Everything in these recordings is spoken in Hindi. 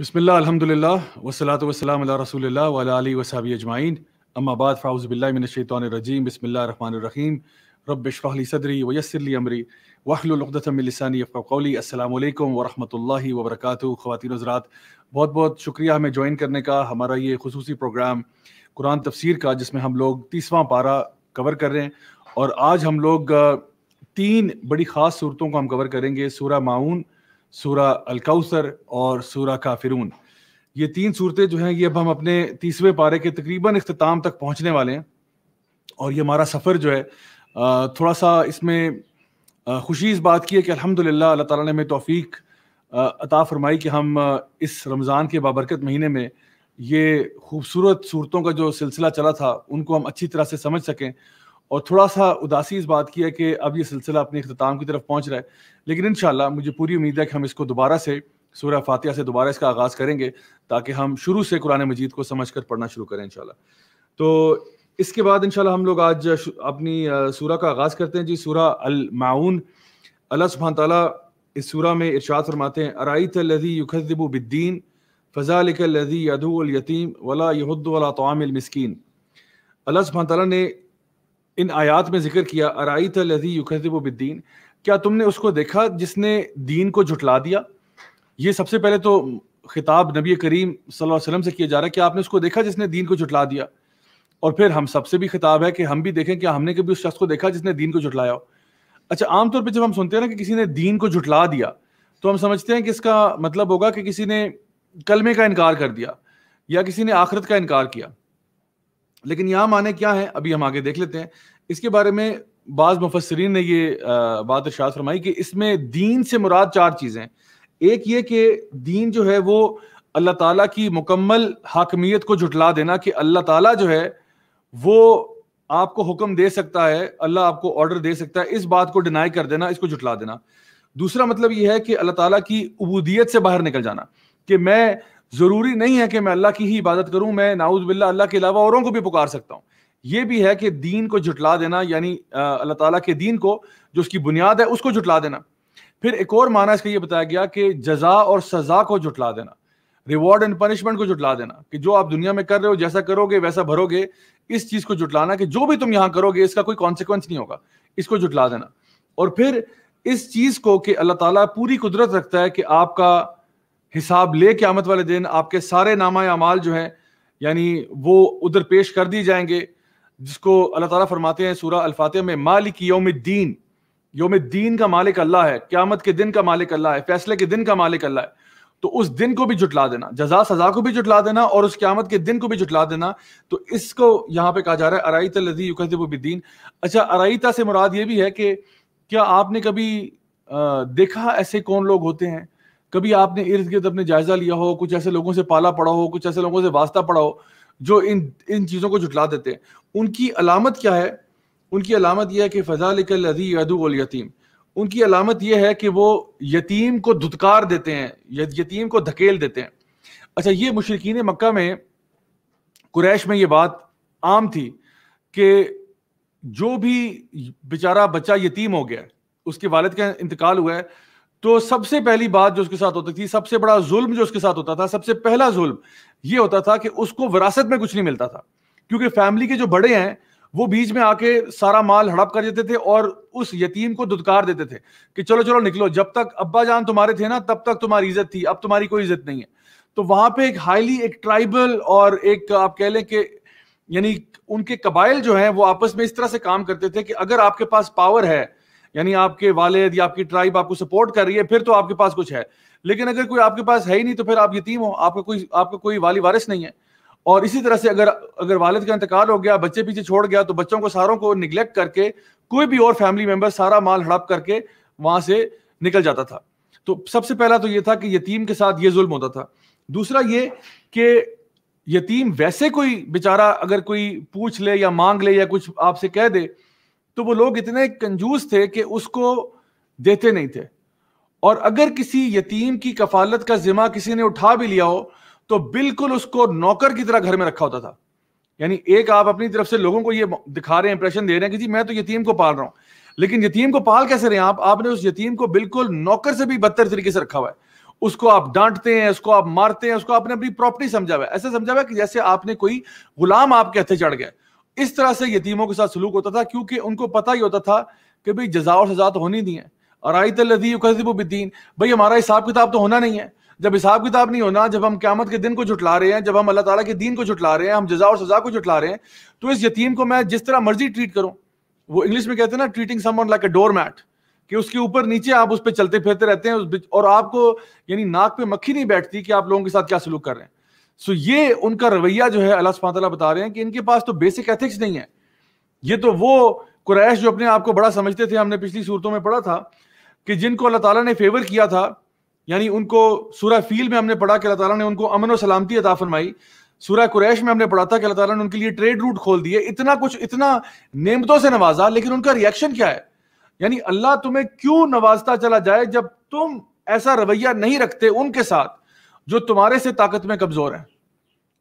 बिस्मिल्लाह अल्हम्दुलिल्लाह वसलात वसलाम अला रसूलिल्लाह व अला आलिहि व सहाबी अजमाइन अम्मा बाद फ़ाउज़ बिल्लाहि मिनश शैतानिर रजीम बिस्मिल्लाहिर रहमानिर रहीम रब इशरह ली सदरी व यस्सिर ली अमरी वहलुल उक़दतम मिन लिसानी यफ्क़हू क़ौली अस्सलाम वालेकुम व रहमतुल्लाहि व बरकातुहू ख़वातीन हज़रात बहुत-बहुत शुक्रिया हमें ज्वाइन करने का हमारा ये खसूसी प्रोग्राम कुरान तफसीर का जिसमें हम लोग तीसवां पारा कवर कर रहे हैं और आज हम लोग तीन बड़ी ख़ास सूरतों को हम कवर करेंगे सूरह माऊन सूरा अलकाउसर और सूरा काफिरून ये तीन सूरतें जो हैं ये अब हम अपने तीसवें पारे के तकरीबन अख्ताम तक पहुँचने वाले हैं और ये हमारा सफ़र जो है थोड़ा सा इसमें खुशी इस बात की है कि अल्हम्दुलिल्लाह अल्लाह ताला ने हमें तौफीक अता फरमाई कि हम इस रमज़ान के बाबरकत महीने में ये खूबसूरत सूरतों का जो सिलसिला चला था उनको हम अच्छी तरह से समझ सकें और थोड़ा सा उदासी इस बात की है कि अब ये सिलसिला अपने अख्ताम की तरफ पहुँच रहा है लेकिन इन मुझे पूरी उम्मीद है कि हम इसको दोबारा से सूर्य फातिया से दोबारा इसका आगाज़ करेंगे ताकि हम शुरू से कुरान मजीद को समझ कर पढ़ना शुरू करें इन तो इसके बाद इंशाल्लाह हम लोग आज अपनी सूर्य का आगाज़ करते हैं जी सूरा अलमाउन अल्लाह सुबहान तला इस सूर्य में इर्शाद फरमाते हैं अराई लदी युखदबु बिद्दीन फ़ज़ालिक लदी यदूल यतीम वला यहद वला तोमिल अल्लाह सुबहान तला ने इन आयात में जिक्र किया अराई तजी युकदीन क्या तुमने उसको देखा जिसने दीन को जुटला दिया ये सबसे पहले तो खिताब नबी करीम सल्लल्लाहु वसल्लम से किया जा रहा है कि आपने उसको देखा जिसने दीन को जुटला दिया और फिर हम सबसे भी खिताब है कि हम भी देखें कि हमने कभी उस शख्स को देखा जिसने दीन को जुटलाया हो अच्छा आमतौर पर जब हम सुनते हैं ना कि किसी ने दीन को जुटला दिया तो हम समझते हैं कि इसका मतलब होगा कि किसी ने कलमे का इनकार कर दिया या किसी ने आखरत का इनकार किया लेकिन यहां माने क्या है अभी हम आगे देख लेते हैं इसके बारे में बाज मुफसरीन ने ये बात इर्शाद फरमाई कि इसमें दीन से मुराद चार चीज़ें एक ये कि दीन जो है वो अल्लाह ताला की मुकम्मल हाकमियत को जुटला देना कि अल्लाह ताला जो है वो आपको हुक्म दे सकता है अल्लाह आपको ऑर्डर दे सकता है इस बात को डिनाई कर देना इसको जुटला देना दूसरा मतलब यह है कि अल्लाह ताला की उबूदियत से बाहर निकल जाना कि मैं जरूरी नहीं है कि मैं अल्लाह की ही इबादत करूं मैं नाउज बिल्ला अल्लाह के अलावा औरों को भी पुकार सकता हूं ये भी है कि दीन को जुटला देना यानी अल्लाह ताला के दीन को जो उसकी बुनियाद है उसको जुटला देना फिर एक और माना इसका ये बताया गया कि जजा और सजा को जुटला देना रिवॉर्ड एंड पनिशमेंट को जुटला देना कि जो आप दुनिया में कर रहे हो जैसा करोगे वैसा भरोगे इस चीज को जुटलाना कि जो भी तुम यहाँ करोगे इसका कोई कॉन्सिक्वेंस नहीं होगा इसको जुटला देना और फिर इस चीज को कि अल्लाह ताला पूरी कुदरत रखता है कि आपका हिसाब ले क्यामत वाले दिन आपके सारे नामा अमाल जो है यानी वो उधर पेश कर दिए जाएंगे जिसको अल्लाह ताला फरमाते हैं सूरह अल्फात में मालिक योम दीन योम दीन का मालिक अल्लाह है क्यामत के दिन का मालिक अल्लाह है फैसले के दिन का मालिक अल्लाह है तो उस दिन को भी जुटला देना जजा सजा को भी जुटला देना और उस क्यामत के दिन को भी जुटला देना तो इसको यहाँ पे कहा जा रहा है अराइत लदी युकदीन अच्छा अराइता से मुराद ये भी है कि क्या आपने कभी देखा ऐसे कौन लोग होते हैं कभी आपने इर्द गिर्द अपने जायजा लिया हो कुछ ऐसे लोगों से पाला पड़ा हो कुछ ऐसे लोगों से वास्ता पड़ा हो जो इन इन चीज़ों को जुटला देते हैं उनकी अलामत क्या है उनकी अलामत यह है कि फ़जालदी यदुल यतीम उनकी अलामत यह है कि वो यतीम को धुतकार देते हैं यतीम को धकेल देते हैं अच्छा ये मुशरकिन मक्का में कुरैश में ये बात आम थी कि जो भी बेचारा बच्चा यतीम हो गया उसके वालद का इंतकाल हुआ है तो सबसे पहली बात जो उसके साथ होती थी सबसे बड़ा जुल्म जो उसके साथ होता था सबसे पहला जुल्म ये होता था कि उसको विरासत में कुछ नहीं मिलता था क्योंकि फैमिली के जो बड़े हैं वो बीच में आके सारा माल हड़प कर देते थे और उस यतीम को दुदकार देते थे कि चलो चलो निकलो जब तक अब्बा जान तुम्हारे थे ना तब तक तुम्हारी इज्जत थी अब तुम्हारी कोई इज्जत नहीं है तो वहां पे एक हाईली एक ट्राइबल और एक आप कह लें कि यानी उनके कबाइल जो हैं वो आपस में इस तरह से काम करते थे कि अगर आपके पास पावर है यानी आपके वाले या आपकी ट्राइब आपको सपोर्ट कर रही है फिर तो आपके पास कुछ है लेकिन अगर कोई आपके पास है ही नहीं तो फिर आप यतीम हो आपका कोई आपका कोई वाली वारिस नहीं है और इसी तरह से अगर अगर वालिद का इंतकाल हो गया बच्चे पीछे छोड़ गया तो बच्चों को सारों को निगलेक्ट करके कोई भी और फैमिली मेंबर सारा माल हड़प करके वहां से निकल जाता था तो सबसे पहला तो ये था कि यतीम के साथ ये जुल्म होता था दूसरा ये कि यतीम वैसे कोई बेचारा अगर कोई पूछ ले या मांग ले या कुछ आपसे कह दे तो वो लोग इतने कंजूस थे कि उसको देते नहीं थे और अगर किसी यतीम की कफालत का जिम्मा किसी ने उठा भी लिया हो तो बिल्कुल उसको नौकर की तरह घर में रखा होता था यानी एक आप अपनी तरफ से लोगों को ये दिखा रहे हैं इंप्रेशन दे रहे हैं कि जी मैं तो यतीम को पाल रहा हूं लेकिन यतीम को पाल कैसे रहे हैं आप आपने उस यतीम को बिल्कुल नौकर से भी बदतर तरीके से रखा हुआ है उसको आप डांटते हैं उसको आप मारते हैं उसको आपने अपनी प्रॉपर्टी समझा हुआ है ऐसे समझा हुआ है कि जैसे आपने कोई गुलाम आपके हथे चढ़ गया इस तरह से यतीमों के साथ सलूक होता था क्योंकि उनको पता ही होता था कि भाई जजा और सजा तो होनी नहीं है और आई तलदीबीन भाई हमारा हिसाब किताब तो होना नहीं है जब हिसाब किताब नहीं होना जब हम क्यामत के दिन को जुटला रहे हैं जब हम अल्लाह ताला के दीन को जुटला रहे हैं हम जजा और सजा को जुटला रहे हैं तो इस यतीम को मैं जिस तरह मर्जी ट्रीट करूं वो इंग्लिश में कहते हैं ना treating someone like a door mat कि उसके ऊपर नीचे आप उस पर चलते फिरते रहते हैं और आपको यानी नाक पे मक्खी नहीं बैठती कि आप लोगों के साथ क्या सलूक कर रहे हैं सो ये उनका रवैया जो है अल्लाह सुबह बता रहे हैं कि इनके पास तो बेसिक एथिक्स नहीं है ये तो वो कुरैश जो अपने आप को बड़ा समझते थे हमने पिछली सूरतों में पढ़ा था कि जिनको अल्लाह ताला ने फेवर किया था यानी उनको सूरह फील में हमने पढ़ा कि अल्लाह ताला ने उनको अमन और सलामती अता फरमाई सूरह कुरैश में हमने पढ़ा था कि अल्लाह ताला ने उनके लिए ट्रेड रूट खोल दिए इतना कुछ इतना नेमतों से नवाजा लेकिन उनका रिएक्शन क्या है यानी अल्लाह तुम्हें क्यों नवाजता चला जाए जब तुम ऐसा रवैया नहीं रखते उनके साथ जो तुम्हारे से ताकत में कमजोर है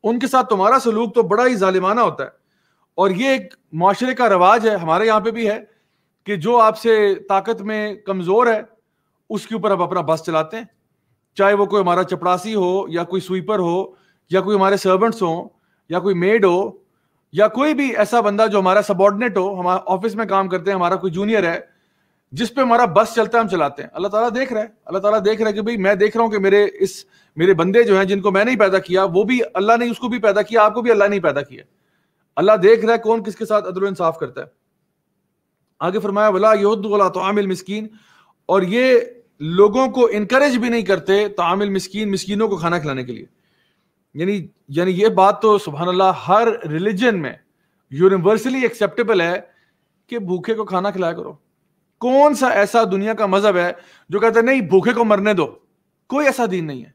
उनके साथ तुम्हारा सलूक तो बड़ा ही जालिमाना होता है और ये एक माशरे का रवाज है हमारे यहाँ पे भी है कि जो आपसे ताकत में कमज़ोर है उसके ऊपर आप अपना बस चलाते हैं चाहे वो कोई हमारा चपड़ासी हो या कोई स्वीपर हो या कोई हमारे सर्वेंट्स हो या कोई मेड हो या कोई भी ऐसा बंदा जो हमारा सबॉर्डिनेट हो हमारा ऑफिस में काम करते हैं हमारा कोई जूनियर है जिस पे हमारा बस चलता है हम चलाते हैं अल्लाह ताला देख रहा है अल्लाह ताला देख रहा है कि भाई मैं देख रहा हूँ कि मेरे इस मेरे बंदे जो हैं जिनको मैं नहीं पैदा किया वो भी अल्लाह ने उसको भी पैदा किया आपको भी अल्लाह ने पैदा किया अल्लाह देख रहा है कौन किसके साथ अदल इंसाफ करता है आगे फरमाया वला तो आमिल मिसकीन और ये लोगों को इनक्रेज भी नहीं करते आमिल मस्किन मस्किनों को खाना खिलाने के लिए यानी यानी ये बात तो सुबहानल्ला हर रिलीजन में यूनिवर्सली एक्सेप्टेबल है कि भूखे को खाना खिलाया करो कौन सा ऐसा दुनिया का मजहब है जो कहते हैं नहीं भूखे को मरने दो कोई ऐसा दीन नहीं है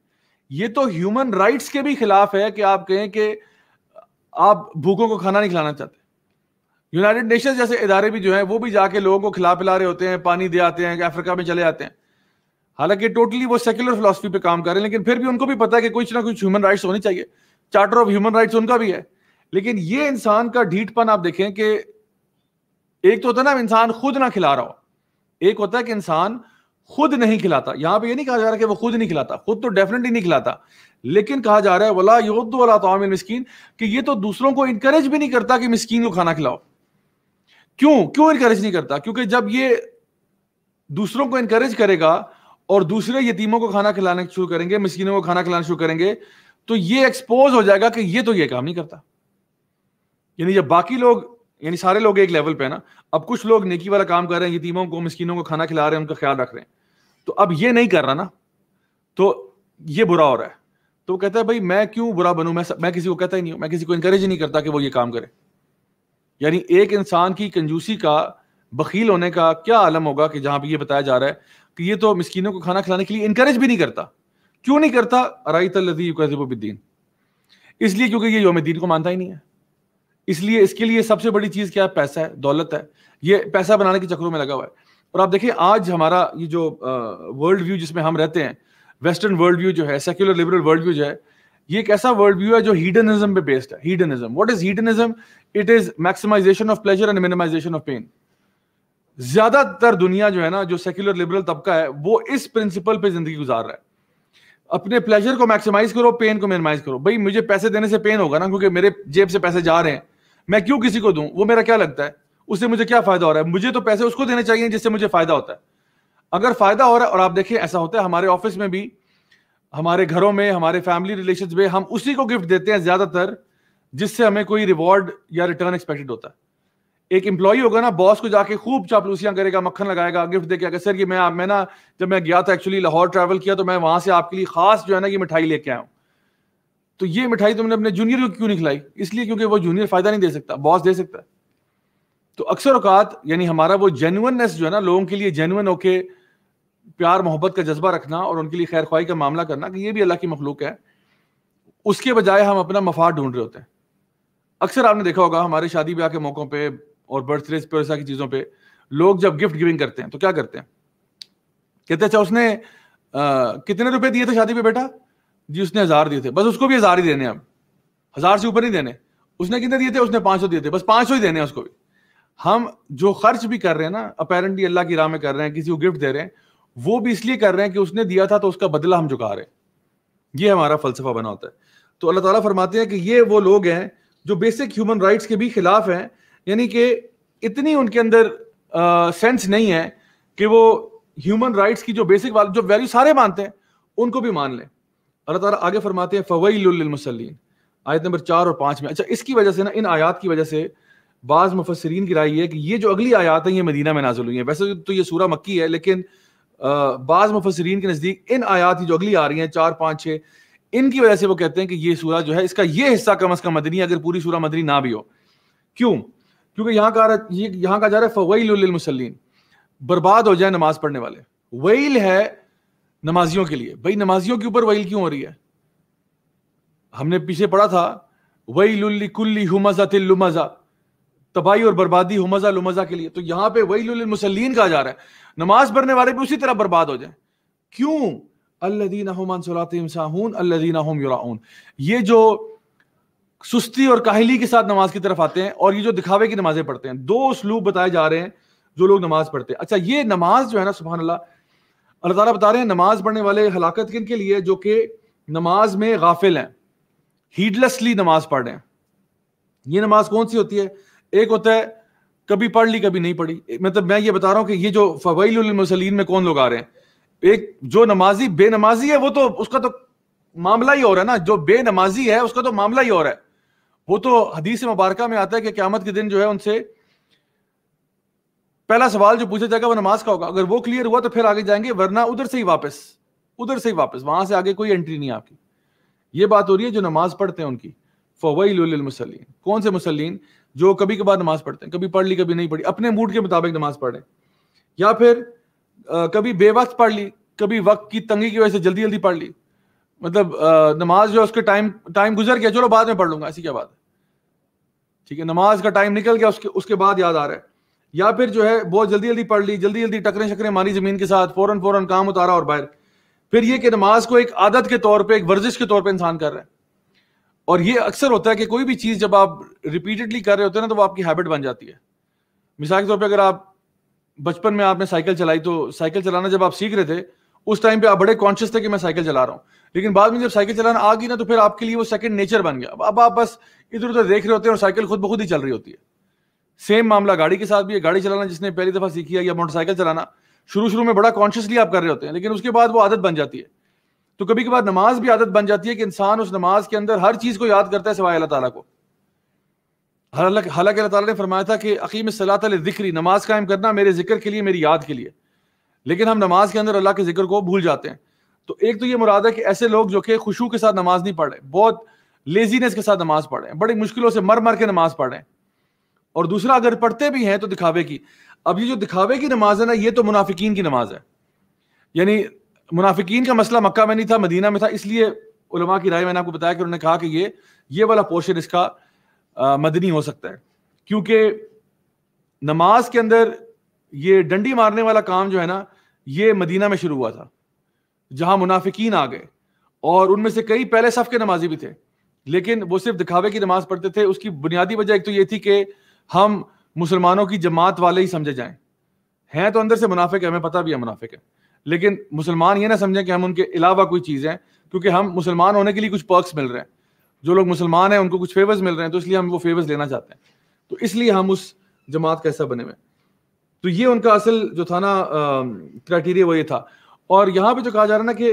ये तो ह्यूमन राइट्स के भी खिलाफ है कि आप कहें कि आप भूखों को खाना नहीं खिलाना चाहते यूनाइटेड नेशन जैसे इदारे भी जो है वो भी जाके लोगों को खिला पिला रहे होते हैं पानी दे आते हैं अफ्रीका में चले आते हैं हालांकि टोटली वो सेक्युलर फिलोसफी पे काम कर रहे हैं लेकिन फिर भी उनको भी पता है कि कुछ ना कुछ ह्यूमन राइट्स होनी चाहिए चार्टर ऑफ ह्यूमन राइट्स उनका भी है लेकिन ये इंसान का ढीठपन आप देखें कि एक तो होता है ना इंसान खुद ना खिला रहा हो एक होता है कि इंसान खुद नहीं खिलाता यहां पे ये नहीं कहा जा रहा कि वो खुद नहीं खिलाता खुद तो डेफिनेटली नहीं खिलाता लेकिन कहा जा रहा है वला योद्द वाला तो मिस्किन कि ये तो दूसरों को इनकरेज भी नहीं करता कि मिस्किन को खाना खिलाओ क्यों क्यों इनकरेज नहीं करता क्योंकि जब ये दूसरों को इनकरेज करेगा और दूसरे यतीमों को खाना खिलाने शुरू करेंगे मिस्किनों को खाना खिलाना शुरू करेंगे तो ये एक्सपोज हो जाएगा कि ये तो ये काम नहीं करता यानी जब बाकी लोग यानी सारे लोग एक लेवल पे है ना अब कुछ लोग नेकी वाला काम कर रहे हैं यतीमों को मस्किनों को खाना खिला रहे हैं उनका ख्याल रख रहे हैं तो अब ये नहीं कर रहा ना तो ये बुरा हो रहा है तो वो कहता है भाई मैं क्यों बुरा बनूं मैं मैं किसी को कहता ही नहीं हूं मैं किसी को इंकरेज ही नहीं करता कि वो ये काम करे यानी एक इंसान की कंजूसी का बखील होने का क्या आलम होगा कि जहां पर यह बताया जा रहा है कि ये तो मस्किनों को खाना खिलाने के लिए इंकरेज भी नहीं करता क्यों नहीं करता राइत इसलिए क्योंकि ये योम दीन को मानता ही नहीं है इसलिए इसके लिए सबसे बड़ी चीज क्या है पैसा है दौलत है ये पैसा बनाने के चक्रों में लगा हुआ है और आप देखिए आज हमारा ये जो वर्ल्ड व्यू जिसमें हम रहते हैं वेस्टर्न वर्ल्ड व्यू जो है सेक्युलर लिबरल वर्ल्ड व्यू जो है ये एक ऐसा वर्ल्ड व्यू है जो हीडनिज्म पे बेस्ड है hedonism what is hedonism it is maximization of pleasure and minimization of pain ज्यादातर दुनिया जो है ना जो सेक्युलर लिबरल तबका है वो इस प्रिंसिपल पे जिंदगी गुजार रहा है अपने प्लेजर को मैक्सिमाइज करो पेन को मिनिमाइज करो भाई मुझे पैसे देने से पेन होगा ना क्योंकि मेरे जेब से पैसे जा रहे हैं मैं क्यों किसी को दूं वो मेरा क्या लगता है उससे मुझे क्या फायदा हो रहा है मुझे तो पैसे उसको देने चाहिए जिससे मुझे फायदा होता है अगर फायदा हो रहा है और आप देखिए ऐसा होता है हमारे ऑफिस में भी हमारे घरों में हमारे फैमिली रिलेशन में हम उसी को गिफ्ट देते हैं ज्यादातर जिससे हमें कोई रिवॉर्ड या रिटर्न एक्सपेक्टेड होता है एक एम्प्लॉय होगा ना बॉस को जाके खूब चापलूसियां करेगा मक्खन लगाएगा गिफ्ट देके आएगा सर ये मैं मैं ना जब मैं गया था एक्चुअली लाहौर ट्रैवल किया तो मैं वहां से आपके लिए खास जो है ना ये मिठाई लेके आया हूँ तो ये मिठाई तुमने अपने जूनियर को क्यों नहीं खिलाई इसलिए क्योंकि वो जूनियर फायदा नहीं दे सकता बॉस दे सकता है तो अक्सर औकात यानी हमारा वो जेनुअननेस जो है ना लोगों के लिए जेनुअन होके प्यार मोहब्बत का जज्बा रखना और उनके लिए खैर ख्वाही का मामला करना कि ये भी अल्लाह की मखलूक है उसके बजाय हम अपना मफाद ढूंढ रहे होते हैं अक्सर आपने देखा होगा हमारे शादी ब्याह के मौक़ों पर और बर्थडे पे ऐसा की चीज़ों पर लोग जब गिफ्ट गिविंग करते हैं तो क्या करते हैं कहते हैं अच्छा उसने आ, कितने रुपए दिए थे शादी पे बेटा जी उसने हजार दिए थे बस उसको भी हजार ही देने अब हजार से ऊपर नहीं देने उसने कितने दिए थे उसने पांच सौ दिए थे बस पांच सौ ही देने उसको भी हम जो खर्च भी कर रहे हैं ना अपेरेंटली अल्लाह की राह में कर रहे हैं किसी को गिफ्ट दे रहे हैं वो भी इसलिए कर रहे हैं कि उसने दिया था तो उसका बदला हम चुका रहे हैं ये हमारा फलसफा बना होता है तो अल्लाह ताला फरमाते हैं कि ये वो लोग हैं जो बेसिक ह्यूमन राइट्स के भी खिलाफ हैं यानी कि इतनी उनके अंदर आ, सेंस नहीं है कि वो ह्यूमन राइट्स की जो बेसिक वाले जो वैल्यू सारे मानते हैं उनको भी मान लें अल्लाह तारा आगे फरमाते हैं फ़वैलमसलिन आयत नंबर चार और पाँच में अच्छा इसकी वजह से ना इन आयात की वजह से बाज़ मुफसरीन की राय है कि ये जो अगली आयात है ये मदीना में नाजुल हुई है वैसे तो ये सूरा मक्की है लेकिन बाज़ मुफसरीन के नज़दीक इन आयात की जो अगली आ रही हैं चार पाँच छः इनकी वजह से वो कहते हैं कि ये सूरा जो है इसका ये हिस्सा कम अज़ कम मदनी है अगर पूरी सूरा मदनी ना भी हो क्यों क्योंकि यहाँ का ये यहाँ का जा रहा है फ़वैलमसलिन बर्बाद हो जाए नमाज़ पढ़ने वाले वैल है नमाजियों के लिए भाई नमाजियों के ऊपर वही क्यों हो रही है हमने पीछे पढ़ा था वही कुल्ली हुमजा तिल्लुमजा तबाही और बर्बादी हुमजा लुमजा के लिए तो यहां पे वही मुसलिन कहा जा रहा है नमाज पढ़ने वाले भी उसी तरह बर्बाद हो जाए क्यों अल्लादीन ये जो सुस्ती और काहली के साथ नमाज की तरफ आते हैं और ये जो दिखावे की नमाजें पढ़ते हैं दो स्लूब बताए जा रहे हैं जो लोग नमाज पढ़ते हैं अच्छा ये नमाज जो है ना सुबह अल्लाह अल्लाह ताला बता रहे हैं नमाज पढ़ने वाले हलाकत किन के लिए जो कि नमाज में गाफिल हैं हीडलेसली नमाज पढ़ रहे हैं ये नमाज कौन सी होती है एक होता है कभी पढ़ ली कभी नहीं पढ़ी मतलब मैं ये बता रहा हूँ कि ये जो फवाईलमसलिन में कौन लोग आ रहे हैं एक जो नमाजी बेनमाजी है वो तो उसका तो मामला ही और है ना जो बेनमाजी है उसका तो मामला ही और है वो तो हदीस मुबारक में आता है कि क्यामत के दिन जो है उनसे पहला सवाल जो पूछा जाएगा वो नमाज का होगा अगर वो क्लियर हुआ तो फिर आगे जाएंगे वरना उधर से ही वापस उधर से ही वापस वहां से आगे कोई एंट्री नहीं आपकी ये बात हो रही है जो नमाज पढ़ते हैं उनकी मुसलिन कौन से मुसलिन जो कभी कभार नमाज पढ़ते हैं कभी पढ़ ली कभी नहीं पढ़ी अपने मूड के मुताबिक नमाज पढ़े या फिर आ, कभी बेवक्त पढ़ ली कभी वक्त की तंगी की वजह से जल्दी जल्दी पढ़ ली मतलब आ, नमाज जो है उसके टाइम टाइम गुजर गया चलो बाद में पढ़ लूंगा ऐसी क्या बात है ठीक है नमाज का टाइम निकल गया उसके उसके बाद याद आ रहा है या फिर जो है बहुत जल्दी जल्दी पढ़ ली जल्दी जल्दी टकरे शकरे मारी जमीन के साथ फौरन फौरन काम उतारा और बाहर फिर ये कि नमाज को एक आदत के तौर पर एक वर्जिश के तौर पर इंसान कर रहे हैं और ये अक्सर होता है कि कोई भी चीज़ जब आप रिपीटेडली कर रहे होते हैं ना तो वो आपकी हैबिट बन जाती है मिसाल के तौर पर अगर आप बचपन में आपने साइकिल चलाई तो साइकिल चलाना जब आप सीख रहे थे उस टाइम पे आप बड़े कॉन्शियस थे कि मैं साइकिल चला रहा हूँ लेकिन बाद में जब साइकिल चलाना आ गई ना तो फिर आपके लिए वो सेकंड नेचर बन गया अब आप बस इधर उधर देख रहे होते हैं और साइकिल खुद ब खुद ही चल रही होती है सेम मामला गाड़ी के साथ भी है गाड़ी चलाना जिसने पहली दफा सीखी है या मोटरसाइकिल चलाना शुरू शुरू में बड़ा कॉन्शियसली आप कर रहे होते हैं लेकिन उसके बाद वो आदत बन जाती है तो कभी कभार नमाज भी आदत बन जाती है कि इंसान उस नमाज के अंदर हर चीज को याद करता है सिवाय अल्लाह ताला को हालांकि अल्लाह ने फरमाया था कि अकीम सलात जिक्री नमाज कायम करना मेरे जिक्र के लिए मेरी याद के लिए लेकिन हम नमाज के अंदर अल्लाह के जिक्र को भूल जाते हैं तो एक तो ये मुराद है कि ऐसे लोग जो कि खुशू के साथ नमाज नहीं पढ़े बहुत लेजीनेस के साथ नमाज पढ़े बड़ी मुश्किलों से मर मर के नमाज पढ़े और दूसरा अगर पढ़ते भी हैं तो दिखावे की अब ये जो दिखावे की नमाज है ना ये तो मुनाफिकीन की नमाज है यानी मुनाफिकीन का मसला मक्का में नहीं था मदीना में था इसलिए उलमा की राय मैंने आपको बताया कि उन्होंने कहा कि ये ये वाला पोर्शन इसका आ, मदनी हो सकता है क्योंकि नमाज के अंदर ये डंडी मारने वाला काम जो है ना ये मदीना में शुरू हुआ था जहां मुनाफिकीन आ गए और उनमें से कई पहले सफ के नमाजी भी थे लेकिन वो सिर्फ दिखावे की नमाज पढ़ते थे उसकी बुनियादी वजह एक तो ये थी कि हम मुसलमानों की जमात वाले ही समझे जाएं हैं तो अंदर से मुनाफिक है हमें पता भी है मुनाफिक है लेकिन मुसलमान ये ना समझें कि हम उनके अलावा कोई चीज़ हैं क्योंकि हम मुसलमान होने के लिए कुछ पर्कस मिल रहे हैं जो लोग मुसलमान हैं उनको कुछ फेवर्स मिल रहे हैं तो इसलिए हम वो फेवर्स लेना चाहते हैं तो इसलिए हम उस जमात का हिस्सा बने हुए तो ये उनका असल जो था ना क्राइटीरिया वो ये था और यहाँ पे जो कहा जा रहा है ना कि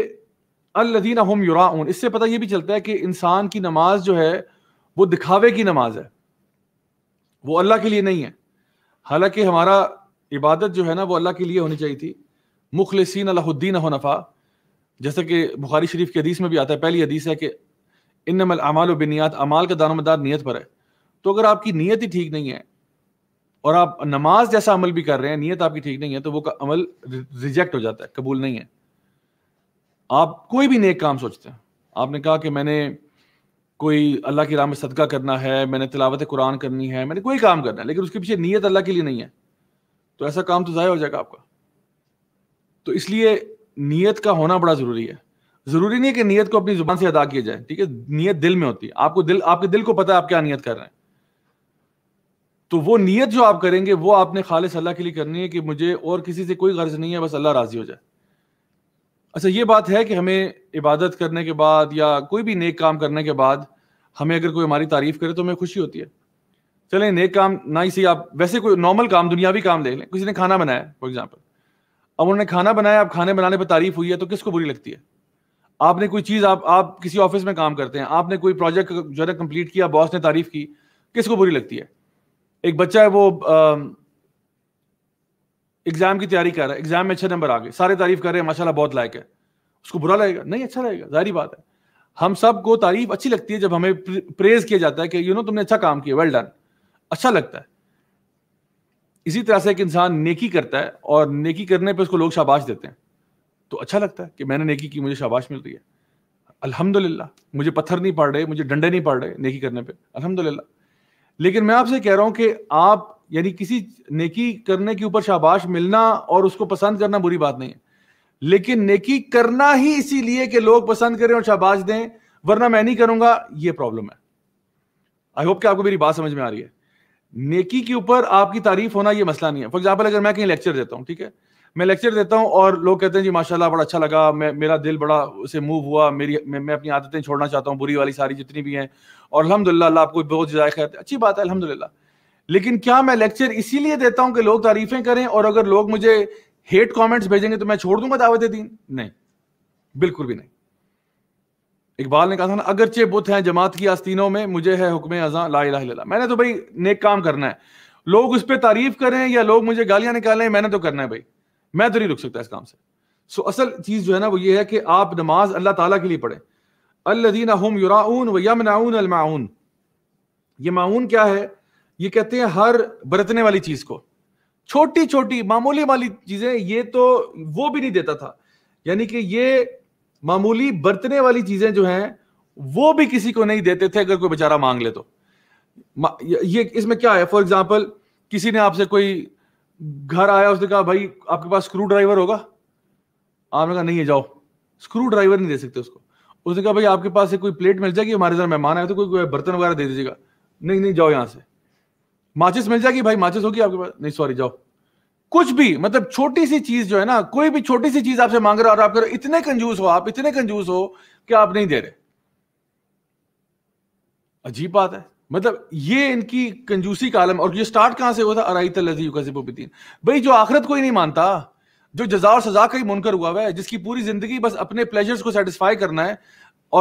अल्लदीना हम युरा इससे पता ये भी चलता है कि इंसान की नमाज जो है वो दिखावे की नमाज है वो अल्लाह के लिए नहीं है हालांकि हमारा इबादत जो है ना वो अल्लाह के लिए होनी चाहिए थी मुखलसिन अलाउद्दीन हनफा जैसे कि बुखारी शरीफ की हदीस में भी आता है पहली हदीस है कि इन अमाल बिनियात अमाल का दानोमदार नीयत पर है तो अगर आपकी नीयत ही ठीक नहीं है और आप नमाज जैसा अमल भी कर रहे हैं नीयत आपकी ठीक नहीं है तो वो का अमल रिजेक्ट हो जाता है कबूल नहीं है आप कोई भी नेक काम सोचते हैं आपने कहा कि मैंने कोई अल्लाह की राम में सदका करना है मैंने तिलावत कुरान करनी है मैंने कोई काम करना है लेकिन उसके पीछे नीयत अल्लाह के लिए नहीं है तो ऐसा काम तो ज़ाया हो जाएगा आपका तो इसलिए नीयत का होना बड़ा ज़रूरी है ज़रूरी नहीं है कि नीयत को अपनी ज़ुबान से अदा किया जाए ठीक है नीयत दिल में होती है आपको दिल आपके दिल को पता है आप क्या नीयत कर रहे हैं तो वो नीयत जो आप करेंगे वो आपने खालिश अल्लाह के लिए करनी है कि मुझे और किसी से कोई गर्ज नहीं है बस अल्लाह राज़ी हो जाए अच्छा ये बात है कि हमें इबादत करने के बाद या कोई भी नेक काम करने के बाद हमें अगर कोई हमारी तारीफ करे तो हमें खुशी होती है चले नेक काम ना ही सही आप वैसे कोई नॉर्मल काम दुनियावी काम ले लें किसी ने खाना बनाया फॉर एग्जाम्पल अब उन्होंने खाना बनाया आप खाने बनाने पर तारीफ हुई है तो किसको बुरी लगती है आपने कोई चीज़ आप आप किसी ऑफिस में काम करते हैं आपने कोई प्रोजेक्ट जो है कंप्लीट किया बॉस ने तारीफ की किसको बुरी लगती है एक बच्चा है वो आ, एग्जाम की तैयारी कर रहा है एग्जाम में अच्छे नंबर आ गए सारे तारीफ कर रहे हैं माशाल्लाह बहुत लायक है उसको बुरा लगेगा नहीं अच्छा लगेगा जारी बात है हम सबको तारीफ अच्छी लगती है जब हमें प्रेज किया जाता है कि यू नो तुमने अच्छा काम किया वेल डन अच्छा लगता है इसी तरह से एक इंसान नेकी करता है और नेकी करने पर उसको लोग शाबाश देते हैं तो अच्छा लगता है कि मैंने नेकी की मुझे शाबाश मिल रही है अल्हम्दुलिल्लाह मुझे पत्थर नहीं पड़ रहे मुझे डंडे नहीं पड़ रहे नेकी करने पे अल्हम्दुलिल्लाह लेकिन मैं आपसे कह रहा हूं कि आप यानी किसी नेकी करने के ऊपर शाबाश मिलना और उसको पसंद करना बुरी बात नहीं है लेकिन नेकी करना ही इसीलिए कि लोग पसंद करें और शाबाश दें वरना मैं नहीं करूंगा ये प्रॉब्लम है आई होप कि आपको मेरी बात समझ में आ रही है नेकी के ऊपर आपकी तारीफ होना ये मसला नहीं है फॉर एग्जाम्पल अगर मैं कहीं लेक्चर देता हूँ ठीक है मैं लेक्चर देता हूँ और लोग कहते हैं जी माशाल्लाह बड़ा अच्छा लगा मैं मेरा दिल बड़ा उसे मूव हुआ मेरी मैं, मैं अपनी आदतें छोड़ना चाहता हूँ बुरी वाली सारी जितनी भी हैं और अलहमदिल्ला आपको बहुत ज़्यादा खैर अच्छी बात है अलहमदिल्ला लेकिन क्या मैं लेक्चर इसीलिए देता हूं कि लोग तारीफें करें और अगर लोग मुझे हेट कमेंट्स भेजेंगे तो मैं छोड़ दूंगा दावत दीन नहीं बिल्कुल भी नहीं इकबाल ने कहा था ना अगरचे बुत हैं जमात की आस्तीनों में मुझे है हुक्म अजा ला ला मैंने तो भाई नेक काम करना है लोग उस पर तारीफ करें या लोग मुझे गालियां निकालें मैंने तो करना है भाई मैं तो नहीं रुक सकता इस काम से सो असल चीज़ जो है ना वो ये है कि आप नमाज अल्लाह ताला के लिए पढ़े अल्लादीन हम युराउन व यमनाउन अलमाउन ये माउन क्या है ये कहते हैं हर बरतने वाली चीज को छोटी छोटी मामूली वाली चीजें ये तो वो भी नहीं देता था यानी कि ये मामूली बरतने वाली चीजें जो हैं वो भी किसी को नहीं देते थे अगर कोई बेचारा मांग ले तो ये इसमें क्या है फॉर एग्जाम्पल किसी ने आपसे कोई घर आया उसने कहा भाई आपके पास स्क्रू ड्राइवर होगा आपने कहा नहीं है जाओ स्क्रू ड्राइवर नहीं दे सकते उसको उसने कहा भाई आपके पास से कोई प्लेट मिल जाएगी हमारे घर मेहमान आए तो कोई, कोई बर्तन वगैरह दे दीजिएगा नहीं नहीं जाओ यहाँ से माचिस मिल जाएगी भाई माचिस होगी आपके पास नहीं सॉरी जाओ कुछ भी मतलब छोटी सी चीज जो है ना कोई भी छोटी सी चीज आपसे मांग रहा और आप इतने कंजूस हो आप इतने कंजूस हो कि आप नहीं दे रहे अजीब बात है मतलब ये इनकी कंजूसी का आलम और ये स्टार्ट कहां से हुआ था अराई तलजीबीन भाई जो आखिरत को ही नहीं मानता जो जजा और सजा का ही मुनकर हुआ हुआ है जिसकी पूरी जिंदगी बस अपने प्लेजर्स को सेटिस्फाई करना है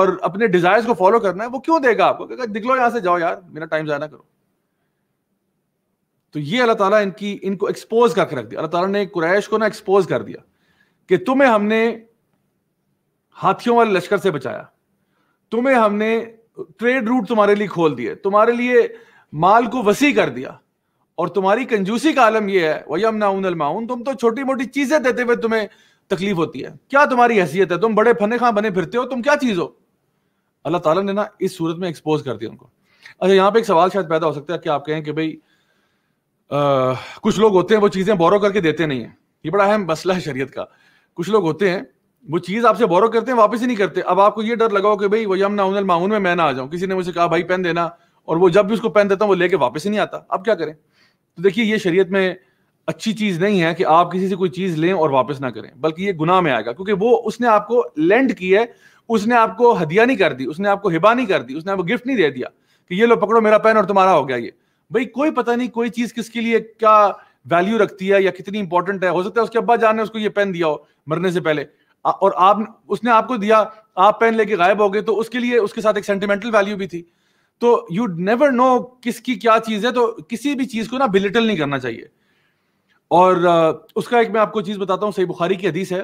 और अपने डिजायर्स को फॉलो करना है वो क्यों देगा आपको लो यहां से जाओ यार मेरा टाइम जाना करो तो ये अल्लाह ताला इनकी इनको एक्सपोज करके रख दिया अल्लाह ताला ने कुरैश को ना एक्सपोज कर दिया कि तुम्हें हमने हाथियों वाले लश्कर से बचाया तुम्हें हमने ट्रेड रूट तुम्हारे लिए खोल दिए तुम्हारे लिए माल को वसी कर दिया और तुम्हारी कंजूसी का आलम यह है वही नाउन माउन तुम तो छोटी मोटी चीजें देते हुए तुम्हें तकलीफ होती है क्या तुम्हारी हैसियत है तुम बड़े फने खां बने फिरते हो तुम क्या चीज हो अल्लाह ताला ने ना इस सूरत में एक्सपोज कर दिया उनको अच्छा यहाँ पे एक सवाल शायद पैदा हो सकता है कि आप कहें कि भाई कुछ लोग होते हैं वो चीज़ें बोरो करके देते नहीं है ये बड़ा अहम मसला है शरीयत का कुछ लोग होते हैं वो चीज़ आपसे बोरो करते हैं वापस ही नहीं करते अब आपको ये डर लगाओ कि भाई वो यम उनल मामून में मैं ना आ जाऊं किसी ने मुझे कहा भाई पेन देना और वो जब भी उसको पेन देता हूँ वो लेके वापस ही नहीं आता अब क्या करें तो देखिए ये शरीयत में अच्छी चीज़ नहीं है कि आप किसी से कोई चीज़ लें और वापस ना करें बल्कि ये गुनाह में आएगा क्योंकि वो उसने आपको लेंड की है उसने आपको हदिया नहीं कर दी उसने आपको हिबा नहीं कर दी उसने आपको गिफ्ट नहीं दे दिया कि ये लो पकड़ो मेरा पेन और तुम्हारा हो गया ये भाई कोई पता नहीं कोई चीज किसके लिए क्या वैल्यू रखती है या कितनी इंपॉर्टेंट है हो सकता है उसके अब्बा जान ने उसको ये पेन दिया हो मरने से पहले और आप उसने आपको दिया आप पेन लेके गायब हो गए तो उसके लिए उसके साथ एक सेंटिमेंटल वैल्यू भी थी तो यू नेवर नो किसकी क्या चीज है तो किसी भी चीज को ना बिलिटल नहीं करना चाहिए और उसका एक मैं आपको चीज बताता हूँ सही बुखारी की हदीस है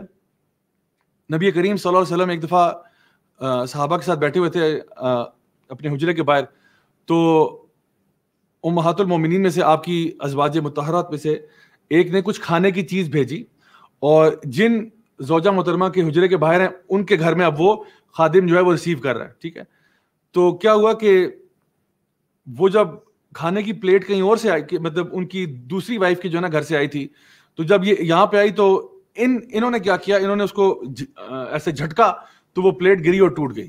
नबी करीम सल्लल्लाहु अलैहि वसल्लम एक दफ़ा साहबा के साथ बैठे हुए थे अपने हुजरे के बाहर तो उमहातुलमोमिन में से आपकी अजवाज मतहरात में से एक ने कुछ खाने की चीज़ भेजी और जिन जोजा मोहतरमा के हजरे के बाहर हैं उनके घर में अब वो खादिम जो है वो रिसीव कर रहा है ठीक है तो क्या हुआ कि वो जब खाने की प्लेट कहीं और से आई मतलब उनकी दूसरी वाइफ की जो है ना घर से आई थी तो जब ये यहाँ पे आई तो इन इन्होंने क्या किया इन्होंने उसको ज, आ, ऐसे झटका तो वो प्लेट गिरी और टूट गई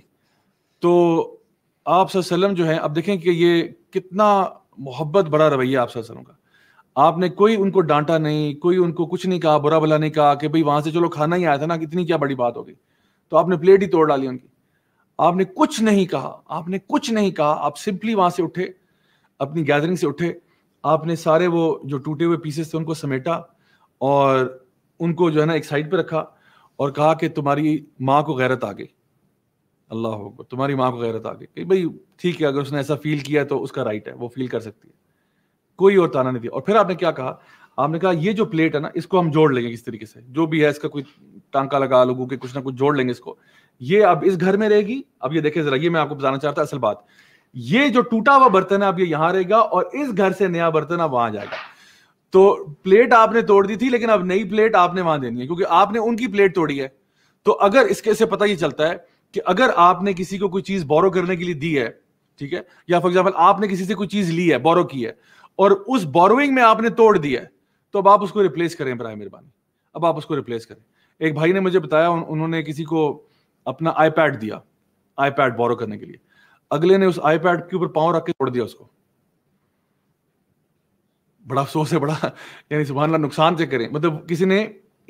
तो आप जो है अब देखें कि ये कितना मोहब्बत बड़ा रवैया आप सरों का आपने कोई उनको डांटा नहीं कोई उनको कुछ नहीं कहा बुरा भला नहीं कहा कि भाई वहां से चलो खाना ही आया था ना कितनी क्या बड़ी बात हो गई तो आपने प्लेट ही तोड़ डाली उनकी आपने कुछ नहीं कहा आपने कुछ नहीं कहा आप सिंपली वहां से उठे अपनी गैदरिंग से उठे आपने सारे वो जो टूटे हुए पीसेस थे उनको समेटा और उनको जो है ना एक साइड पर रखा और कहा कि तुम्हारी माँ को गैरत आ गई अल्लाह हो तुम्हारी माँ को गैरत आ गई भाई ठीक है अगर उसने ऐसा फील किया तो उसका राइट है वो फील कर सकती है कोई और ताना नहीं दिया और फिर आपने क्या कहा आपने कहा ये जो प्लेट है ना इसको हम जोड़ लेंगे किस तरीके से जो भी है इसका कोई टांका लगा लोगों के कुछ ना कुछ जोड़ लेंगे इसको ये अब इस घर में रहेगी अब ये देखे जरा ये मैं आपको बताना चाहता असल बात ये जो टूटा हुआ बर्तन है अब ये यहाँ रहेगा और इस घर से नया बर्तन अब वहां जाएगा तो प्लेट आपने तोड़ दी थी लेकिन अब नई प्लेट आपने वहां देनी है क्योंकि आपने उनकी प्लेट तोड़ी है तो अगर इसके से पता ही चलता है कि अगर आपने किसी को कोई चीज बोरो करने के लिए दी है ठीक है या फॉर एग्जाम्पल आपने किसी से कोई चीज ली है बोरो की है और उस बोरोइंग में आपने तोड़ दिया है तो अब आप उसको रिप्लेस करें बरए मेहरबानी अब आप उसको रिप्लेस करें एक भाई ने मुझे बताया उन, उन्होंने किसी को अपना आईपैड दिया आईपैड बोरो करने के लिए अगले ने उस आईपैड के ऊपर पाँव रख के तोड़ दिया उसको बड़ा अफसोस है बड़ा यानी सुबह नुकसान से करें मतलब किसी ने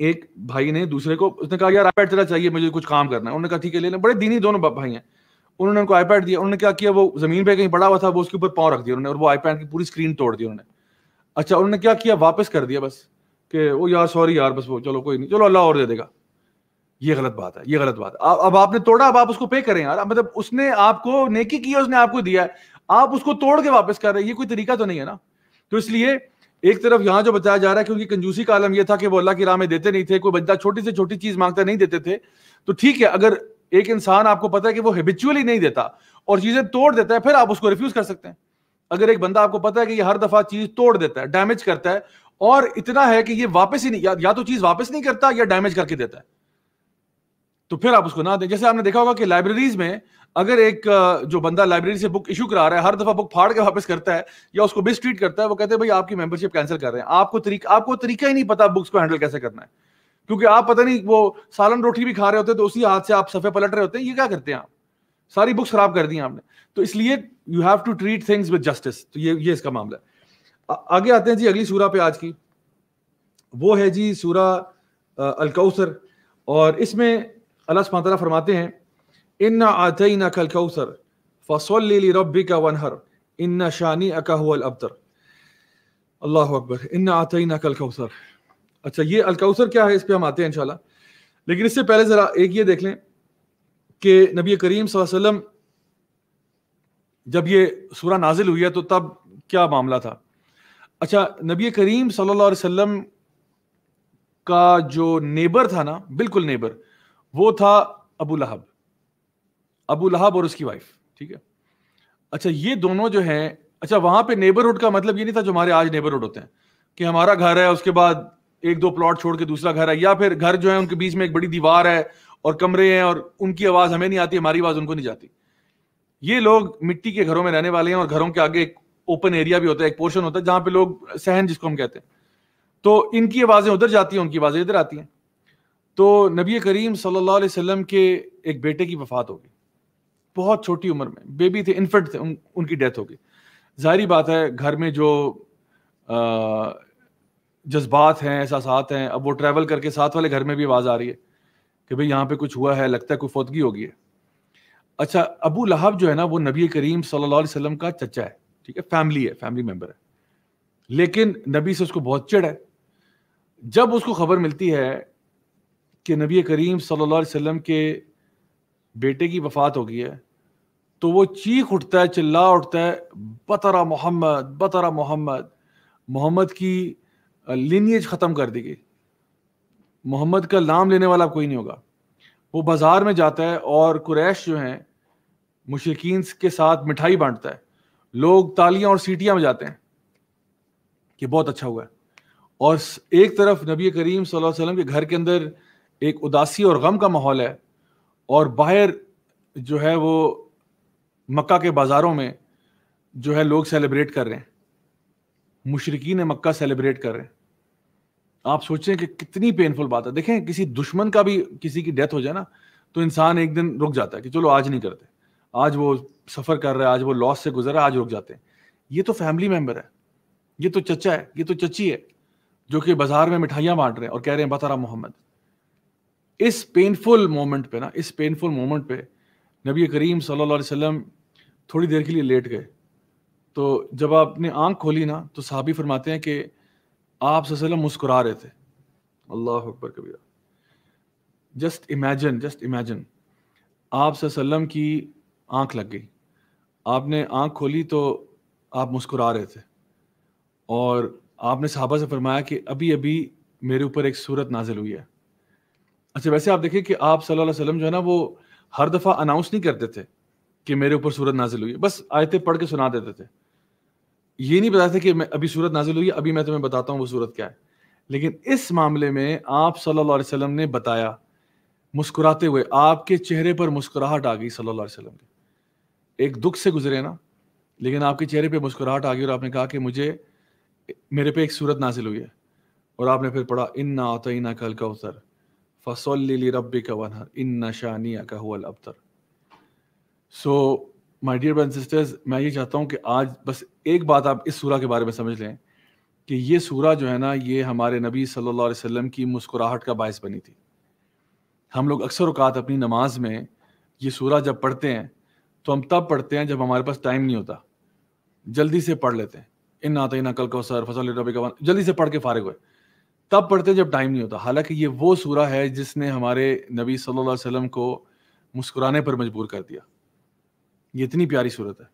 एक भाई ने दूसरे को उसने कहा यार आईपैड तेरा चाहिए मुझे कुछ काम करना है उन्होंने कहा ठीक है ले लें बड़े दीनी दोनों भाई हैं उन्होंने उनको आईपैड दिया उन्होंने क्या किया वो जमीन पे कहीं बड़ा हुआ था वो उसके ऊपर पाँव रख दिया उन्होंने और वो आईपैड की पूरी स्क्रीन तोड़ दी उन्होंने अच्छा उन्होंने क्या किया वापस कर दिया बस कि वो यार सॉरी यार बस वो चलो कोई नहीं चलो अल्लाह और दे देगा ये गलत बात है ये गलत बात है अब आपने तोड़ा अब आप उसको पे करें यार मतलब उसने आपको नेकी की है उसने आपको दिया है आप उसको तोड़ के वापस कर रहे हैं ये कोई तरीका तो नहीं है ना तो इसलिए एक तरफ यहाँ जो बताया जा रहा है कि उनकी कंजूसी का आलम यह था कि वो अल्लाह की राह में देते नहीं थे कोई बंदा छोटी से छोटी चीज मांगता नहीं देते थे तो ठीक है अगर एक इंसान आपको पता है कि वो हैबिचुअली नहीं देता और चीजें तोड़ देता है फिर आप उसको रिफ्यूज कर सकते हैं अगर एक बंदा आपको पता है कि ये हर दफा चीज तोड़ देता है डैमेज करता है और इतना है कि ये वापस ही नहीं या, या तो चीज वापस नहीं करता या डैमेज करके देता है तो फिर आप उसको ना दें जैसे आपने देखा होगा कि लाइब्रेरीज में अगर एक जो बंदा लाइब्रेरी से बुक इशू करा रहा है हर दफा बुक फाड़ के वापस करता है या उसको मिसट्रीट करता है वो कहते हैं भाई आपकी मेंबरशिप कैंसिल कर रहे हैं आपको तरीक, आपको तरीका ही नहीं पता बुक्स को हैंडल कैसे करना है क्योंकि आप पता नहीं वो सालन रोटी भी खा रहे होते हैं तो उसी हाथ से आप सफ़े पलट रहे होते हैं ये क्या करते हैं आप सारी बुक्स खराब कर दी आपने तो इसलिए you have to treat things with justice तो ये ये इसका मामला है आगे आते हैं जी अगली सूरा पे आज की वो है जी सूरा अलकौसर और इसमें अल्लाह सुबह फरमाते हैं इन्ना आतना कल कौसर फ़सल रबी का वनहर इन्ना शानी अका हुल अब्तर अल्लाह अकबर इन्ना आतना कल कौसर अच्छा ये अलकौसर क्या है इस पर हम आते हैं इंशाल्लाह लेकिन इससे पहले ज़रा एक ये देख लें कि नबी करीम वसल्लम जब ये सूरा नाजिल हुई है तो तब क्या मामला था अच्छा नबी करीम सल्लल्लाहु अलैहि वसल्लम का जो नेबर था ना बिल्कुल नेबर वो था अबू लहब अबू लहाब और उसकी वाइफ ठीक है अच्छा ये दोनों जो हैं अच्छा वहां पे नेबरहुड का मतलब ये नहीं था जो हमारे आज नेबरहुड होते हैं कि हमारा घर है उसके बाद एक दो प्लॉट छोड़ के दूसरा घर है या फिर घर जो है उनके बीच में एक बड़ी दीवार है और कमरे हैं और उनकी आवाज हमें नहीं आती हमारी आवाज उनको नहीं जाती ये लोग मिट्टी के घरों में रहने वाले हैं और घरों के आगे एक ओपन एरिया भी होता है एक पोर्शन होता है जहां पे लोग सहन जिसको हम कहते हैं तो इनकी आवाजें उधर जाती हैं उनकी आवाजें इधर आती हैं तो नबी करीम सल्लल्लाहु अलैहि वसल्लम के एक बेटे की वफात हो गई बहुत छोटी उम्र में बेबी थे इन्फेंट थे उन, उनकी डेथ हो गई जाहिर बात है घर में जो जज्बात हैं एहसास हैं अब वो ट्रैवल करके साथ वाले घर में भी आवाज़ आ रही है कि भाई यहाँ पे कुछ हुआ है लगता है कोई फौतगी होगी है अच्छा अबू लहाब जो है ना वो नबी करीम सल्लल्लाहु अलैहि वसल्लम का चचा है ठीक है फैमिली है फैमिली मेम्बर है लेकिन नबी से उसको बहुत चिड़ है जब उसको खबर मिलती है कि नबी करीम सल्लल्लाहु अलैहि वसल्लम के बेटे की वफात हो गई है तो वो चीख उठता है चिल्ला उठता है बतरा मोहम्मद बतरा मोहम्मद मोहम्मद की लिनियज ख़त्म कर दी गई मोहम्मद का नाम लेने वाला कोई नहीं होगा वो बाज़ार में जाता है और कुरैश जो हैं मुशरकिन के साथ मिठाई बांटता है लोग तालियां और सीटियां में जाते हैं कि बहुत अच्छा हुआ है और एक तरफ नबी करीम सल्लल्लाहु अलैहि वसल्लम के घर के अंदर एक उदासी और गम का माहौल है और बाहर जो है वो मक्का के बाज़ारों में जो है लोग सेलिब्रेट कर रहे हैं मुशरकिन मक्का सेलिब्रेट कर रहे हैं आप सोचें कि कितनी पेनफुल बात है देखें किसी दुश्मन का भी किसी की डेथ हो जाए ना तो इंसान एक दिन रुक जाता है कि चलो आज नहीं करते आज वो सफ़र कर रहा है आज वो लॉस से गुजर रहा है आज रुक जाते हैं ये तो फैमिली मेम्बर है ये तो चचा है ये तो चची है जो कि बाजार में मिठाइयाँ बांट रहे हैं और कह रहे हैं बता रहा मोहम्मद इस पेनफुल मोमेंट पे ना इस पेनफुल मोमेंट पे नबी करीम सल्लल्लाहु अलैहि वसल्लम थोड़ी देर के लिए लेट गए तो जब आपने आंख खोली ना तो साहबी फरमाते हैं कि आप वसल्लम मुस्कुरा रहे थे अल्लाह अकबर कबीरा जस्ट इमेजिन जस्ट इमेजिन आप वसल्लम की आंख लग गई आपने आंख खोली तो आप मुस्कुरा रहे थे और आपने साहबा से फरमाया कि अभी अभी मेरे ऊपर एक सूरत नाजिल हुई है अच्छा वैसे आप देखें कि आप सल्लल्लाहु अलैहि वसल्लम जो है ना वो हर दफ़ा अनाउंस नहीं करते थे कि मेरे ऊपर सूरत नाजिल हुई है बस आयते पढ़ के सुना देते थे ये नहीं बताते कि मैं अभी सूरत नाजिल हुई है अभी मैं तुम्हें बताता हूँ वो सूरत क्या है लेकिन इस मामले में आप सल्लल्लाहु अलैहि वसल्लम ने बताया मुस्कुराते हुए आपके चेहरे पर मुस्कुराहट आ गई सल्लल्लाहु अलैहि वसल्लम की एक दुख से गुजरे ना लेकिन आपके चेहरे पर मुस्कुराहट आ गई और आपने कहा कि मुझे मेरे पे एक सूरत नाजिल हुई है और आपने फिर पढ़ा इन्ना इन्ना कल उतर फसल रबी का वनहर इन्ना शानिया का हुआ अबतर so my dear brother sisters मैं ये चाहता हूँ कि आज बस एक बात आप इस सूरा के बारे में समझ लें कि ये सूरा जो है ना ये हमारे नबी सल्लल्लाहु अलैहि वसल्लम की मुस्कुराहट का बायस बनी थी हम लोग अक्सर अवकात अपनी नमाज में ये सूरा जब पढ़ते हैं तो हम तब पढ़ते हैं जब हमारे पास टाइम नहीं होता जल्दी से पढ़ लेते हैं इन नाते अकल कल सर फसल रबी का जल्दी से पढ़ के फारिग हुए तब पढ़ते हैं जब टाइम नहीं होता हालांकि ये वो सूरा है जिसने हमारे नबी सल्लल्लाहु अलैहि वसल्लम को मुस्कुराने पर मजबूर कर दिया ये इतनी प्यारी सूरत है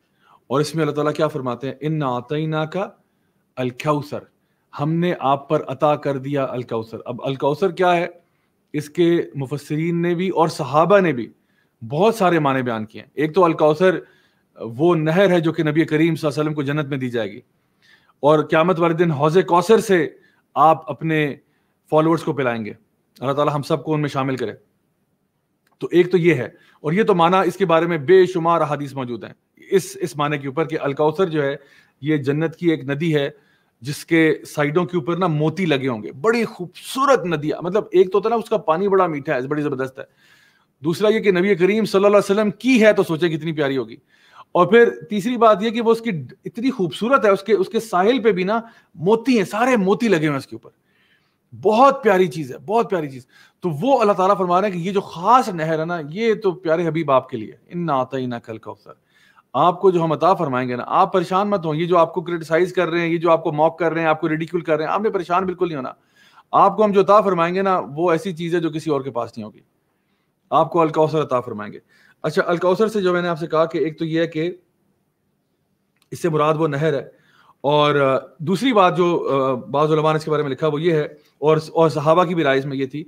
और इसमें अल्लाह ताला क्या फरमाते हैं इन आतना का अलकाउसर हमने आप पर अता कर दिया अलकाउसर अब अलकाउसर क्या है इसके मुफसरीन ने भी और सहाबा ने भी बहुत सारे माने बयान किए हैं एक तो अलकाउसर वो नहर है जो कि नबी करीम वसल्लम को जन्नत में दी जाएगी और क्यामत वाले दिन हौज कौसर से आप अपने फॉलोअर्स को पिलाएंगे अल्लाह ताला हम सबको उनमें शामिल करें तो एक तो ये है और ये तो माना इसके बारे में बेशुमार अहादीस मौजूद हैं इस इस माने के ऊपर कि अलकाउसर जो है ये जन्नत की एक नदी है जिसके साइडों के ऊपर ना मोती लगे होंगे बड़ी खूबसूरत नदियां मतलब एक तो होता ना उसका पानी बड़ा मीठा है बड़ी जबरदस्त है दूसरा ये कि नबी करीम सल्लल्लाहु अलैहि वसल्लम की है तो सोचे कितनी प्यारी होगी और फिर तीसरी बात यह कि वो उसकी इतनी खूबसूरत है उसके उसके साहिल पे भी ना मोती हैं सारे मोती लगे हुए हैं उसके ऊपर बहुत प्यारी चीज है बहुत प्यारी चीज तो वो अल्लाह ताला फरमा रहे हैं कि ये जो खास नहर है ना ये तो प्यारे हबीब आपके लिए इन आता ही ना कल अवसर आपको जो हम अता फरमाएंगे ना आप परेशान मत हो ये जो आपको क्रिटिसाइज कर रहे हैं ये जो आपको मॉक कर रहे हैं आपको रेडिक्यूल कर रहे हैं आपने परेशान बिल्कुल नहीं होना आपको हम जो अता फरमाएंगे ना वो ऐसी चीज है जो किसी और के पास नहीं होगी आपको अलकौसर अता फरमाएंगे अच्छा अलकौसर से जो मैंने आपसे कहा कि एक तो ये है कि इससे मुराद वो नहर है और दूसरी बात जो बाज़ुलमा ने इसके बारे में लिखा वो ये है और और सहाबा की भी राय इसमें ये थी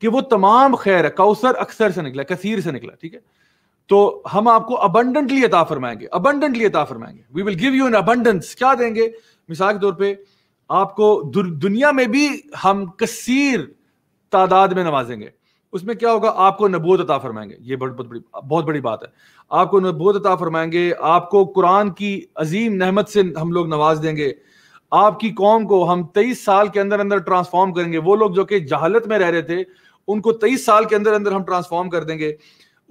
कि वो तमाम खैर कौसर अक्सर से निकला कसीर से निकला ठीक है तो हम आपको अबंडेंटली अता फरमाएंगे अबंडेंटली अता फरमाएंगे we will give you an abundance क्या देंगे मिसाल के तौर पे आपको दुनिया में भी हम कसीर तादाद में नवाजेंगे उसमें क्या होगा आपको नबूत अता फरमाएंगे ये बहुत बड़ी बहुत बड़ी बात है आपको नबूत अता फरमाएंगे आपको कुरान की अजीम नहमत से हम लोग नवाज देंगे आपकी कौम को हम तेईस साल के अंदर अंदर ट्रांसफॉर्म करेंगे वो लोग जो कि जहालत में रह रहे थे उनको तेईस साल के अंदर अंदर हम ट्रांसफॉर्म कर देंगे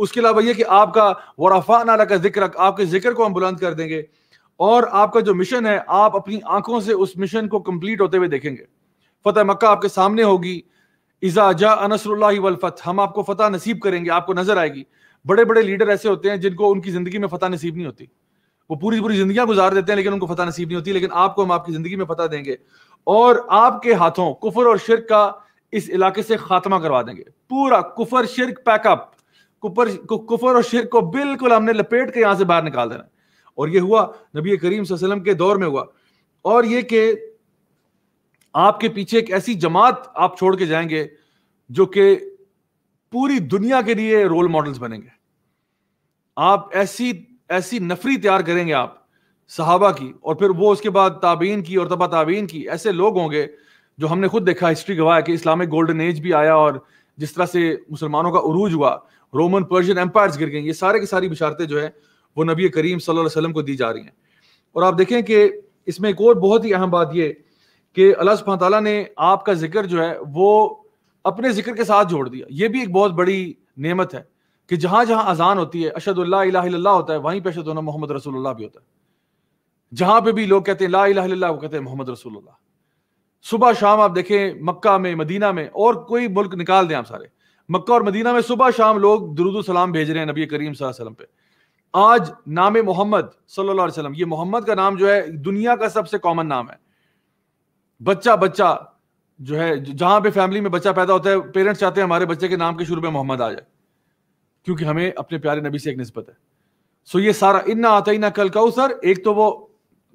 उसके अलावा ये कि आपका वराफा नाला का जिक्र आपके जिक्र को हम बुलंद कर देंगे और आपका जो मिशन है आप अपनी आंखों से उस मिशन को कंप्लीट होते हुए देखेंगे फतेह मक्का आपके सामने होगी इजाजा अनसरफत हम आपको फतेह नसीब करेंगे आपको नजर आएगी बड़े बड़े लीडर ऐसे होते हैं जिनको उनकी जिंदगी में फतेह नसीब नहीं होती वो पूरी पूरी जिंदगी गुजार देते हैं लेकिन उनको फतह नसीब नहीं होती लेकिन आपको हम आपकी जिंदगी में फता देंगे और आपके हाथों कुफर और शिरक का इस इलाके से खात्मा करवा देंगे पूरा कुफर शिरक पैकअप कुफर कुफर और शिरक को बिल्कुल हमने लपेट के यहां से बाहर निकाल देना और ये हुआ नबी करीम के दौर में हुआ और ये के आपके पीछे एक ऐसी जमात आप छोड़ के जाएंगे जो कि पूरी दुनिया के लिए रोल मॉडल्स बनेंगे आप ऐसी ऐसी नफरी तैयार करेंगे आप सहाबा की और फिर वो उसके बाद ताबीन की और तबा ताबीन की ऐसे लोग होंगे जो हमने खुद देखा हिस्ट्री गवाया कि इस्लामिक गोल्डन एज भी आया और जिस तरह से मुसलमानों का उरूज हुआ रोमन पर्शियन एम्पायर गिर गए ये सारे की सारी बिशारतें जो है वो नबी करीम सल्लल्लाहु अलैहि वसल्लम को दी जा रही हैं और आप देखें कि इसमें एक और बहुत ही अहम बात ये कि अल्लाह सुबह ने आपका जिक्र जो है वो अपने जिक्र के साथ जोड़ दिया ये भी एक बहुत बड़ी नेमत है कि जहां जहां अजान होती है अशद अल्लाह होता है वहीं पर अशद मोहम्मद रसूलुल्लाह भी होता है जहां पे भी लोग कहते हैं ला ला वो कहते हैं मोहम्मद रसुल्ला सुबह शाम आप देखें मक्का में मदीना में और कोई मुल्क निकाल दें आप सारे मक्का और मदीना में सुबह शाम लोग दरुद सलाम भेज रहे हैं नबी करीम सलम पे आज नाम मोहम्मद सल्लाम ये मोहम्मद का नाम जो है दुनिया का सबसे कॉमन नाम है बच्चा बच्चा जो है जहां पे फैमिली में बच्चा पैदा होता है पेरेंट्स चाहते हैं हमारे बच्चे के नाम के शुरू में मोहम्मद आ जाए क्योंकि हमें अपने प्यारे नबी से एक नस्बत है सो ये सारा इन्ना आता ही ना कल सर एक तो वो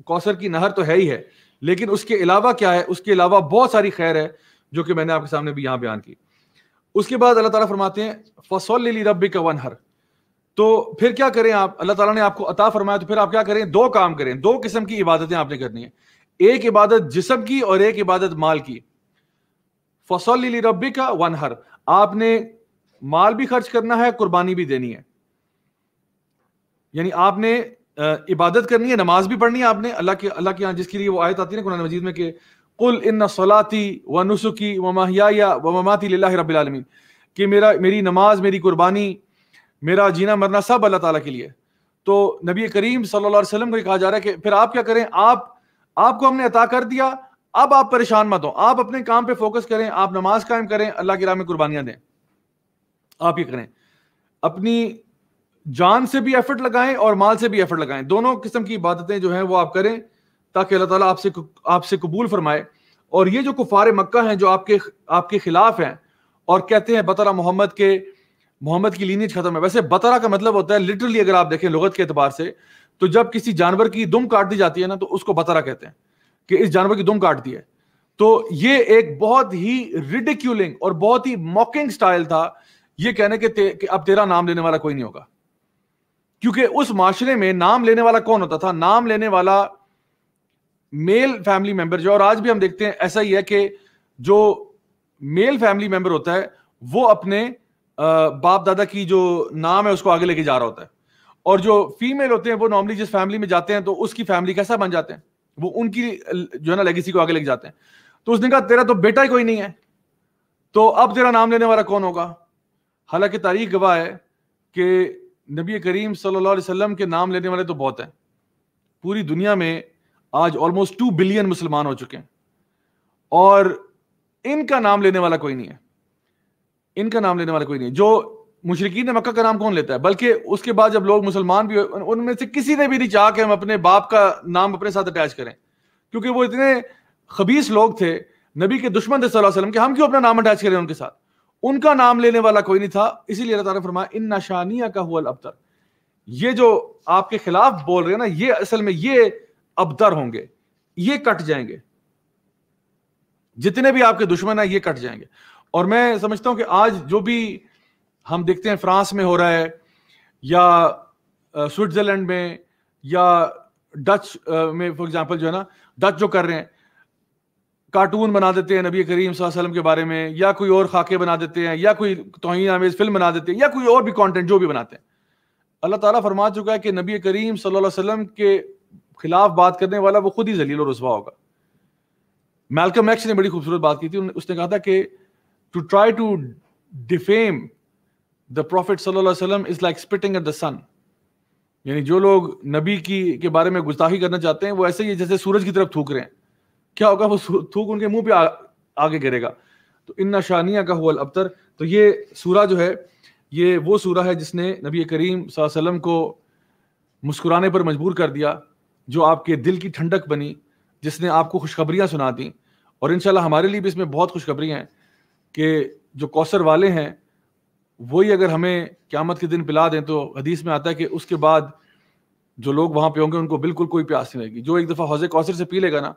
कौसर की नहर तो है ही है लेकिन उसके अलावा क्या है उसके अलावा बहुत सारी खैर है जो कि मैंने आपके सामने भी यहाँ बयान की उसके बाद अल्लाह ताला फरमाते हैं फसल रबी का वन हर तो फिर क्या करें आप अल्लाह ताला ने आपको अता फरमाया तो फिर आप क्या करें दो काम करें दो किस्म की इबादतें आपने करनी है एक इबादत जिसम की और एक इबादत माल की फसल रबी का वन हर आपने माल भी खर्च करना है कुर्बानी भी देनी है यानी आपने इबादत करनी है नमाज भी पढ़नी है आपने अल्लाह के अल्लाह के यहाँ जिसके लिए वो आयत आती है ना कुरान मजीद में कि कुल इन सलाती व नुसुकी व महिया व ममाती ला कि मेरा मेरी नमाज मेरी कुर्बानी मेरा जीना मरना सब अल्लाह ताला के लिए तो नबी करीम सल्लल्लाहु अलैहि वसल्लम को कहा जा रहा है कि फिर आप क्या करें आप आपको हमने अता कर दिया अब आप परेशान मत हो आप अपने काम पे फोकस करें आप नमाज कायम करें अल्लाह की राह में कुर्बानियां दें आप ये करें अपनी जान से भी एफर्ट लगाएं और माल से भी एफर्ट लगाएं दोनों किस्म की इबादतें जो हैं वो आप करें ताकि अल्लाह ताला आपसे आपसे कबूल फरमाए और ये जो कुफार मक्का हैं जो आपके आपके खिलाफ हैं और कहते हैं बतरा मोहम्मद के मोहम्मद की लीनियज खत्म है वैसे बतरा का मतलब होता है लिटरली अगर आप देखें लगत के अतबार से तो जब किसी जानवर की दुम काट दी जाती है ना तो उसको बतरा कहते हैं कि इस जानवर की दुम काट दी है तो ये एक बहुत ही रिडिक्यूलिंग और बहुत ही मॉकिंग स्टाइल था ये कहने के, ते, के अब तेरा नाम लेने वाला कोई नहीं होगा क्योंकि उस माशरे में नाम लेने वाला कौन होता था नाम लेने वाला मेल फैमिली मेंबर जो और आज भी हम देखते हैं ऐसा ही है कि जो मेल फैमिली मेंबर होता है वो अपने बाप दादा की जो नाम है उसको आगे लेके जा रहा होता है और जो फीमेल होते हैं वो नॉर्मली जिस फैमिली में जाते हैं तो उसकी फैमिली कैसा बन जाते हैं वो उनकी जो है ना लेगेसी को आगे लग जाते हैं तो उसने कहा तेरा तो बेटा ही कोई नहीं है तो अब तेरा नाम लेने वाला कौन होगा हालांकि तारीख गवाह है कि नबी करीम सल्लल्लाहु अलैहि वसल्लम के नाम लेने वाले तो बहुत हैं पूरी दुनिया में आज ऑलमोस्ट टू बिलियन मुसलमान हो चुके हैं और इनका नाम लेने वाला कोई नहीं है इनका नाम लेने वाला कोई नहीं है जो मुशरकिन मक्का का नाम कौन लेता है बल्कि उसके बाद जब लोग मुसलमान भी उनमें से किसी ने भी नहीं चाह कि हम अपने बाप का नाम अपने साथ अटैच करें क्योंकि वो इतने खबीस लोग थे नबी के दुश्मन थे सल्लम के हम क्यों अपना नाम अटैच करें उनके साथ उनका नाम लेने वाला कोई नहीं था इसीलिए अल्लाह तारा फरमाया इन नशानिया का हुआ अबतर ये जो आपके खिलाफ बोल रहे हैं ना ये असल में ये अबतर होंगे ये कट जाएंगे जितने भी आपके दुश्मन हैं ये कट जाएंगे और मैं समझता हूं कि आज जो भी हम देखते हैं फ्रांस में हो रहा है या स्विट्जरलैंड में या डच में फॉर एग्जांपल जो है ना डच जो कर रहे हैं कार्टून बना देते हैं नबी करीम वसल्लम के बारे में या कोई और खाके बना देते हैं या कोई तोहही आमेज़ फिल्म बना देते हैं या कोई और भी कंटेंट जो भी बनाते हैं अल्लाह ताला फरमा चुका है कि नबी करीम सल्लल्लाहु अलैहि वसल्लम के खिलाफ बात करने वाला वो खुद ही जलील और रसवा होगा मेलकम एक्स ने बड़ी खूबसूरत बात की थी उसने कहा था कि to try to defame the prophet वसल्लम is like spitting at the sun यानी जो लोग नबी की के बारे में गुस्ताखी करना चाहते हैं वो ऐसे ही जैसे सूरज की तरफ थूक रहे हैं क्या होगा वो थूक उनके मुंह पे आ, आगे गिरेगा तो इन शानिया का हुआ अबतर तो ये सूरा जो है ये वो सूरा है जिसने नबी करीम वसल्लम को मुस्कुराने पर मजबूर कर दिया जो आपके दिल की ठंडक बनी जिसने आपको खुशखबरियाँ सुना दी और इन हमारे लिए भी इसमें बहुत खुशखबरी हैं कि जो कौसर वाले हैं वही अगर हमें क्यामत के दिन पिला दें तो हदीस में आता है कि उसके बाद जो लोग वहाँ पे होंगे उनको बिल्कुल कोई प्यास नहीं लगेगी जो एक दफ़ा हौजे कौसर से पी लेगा ना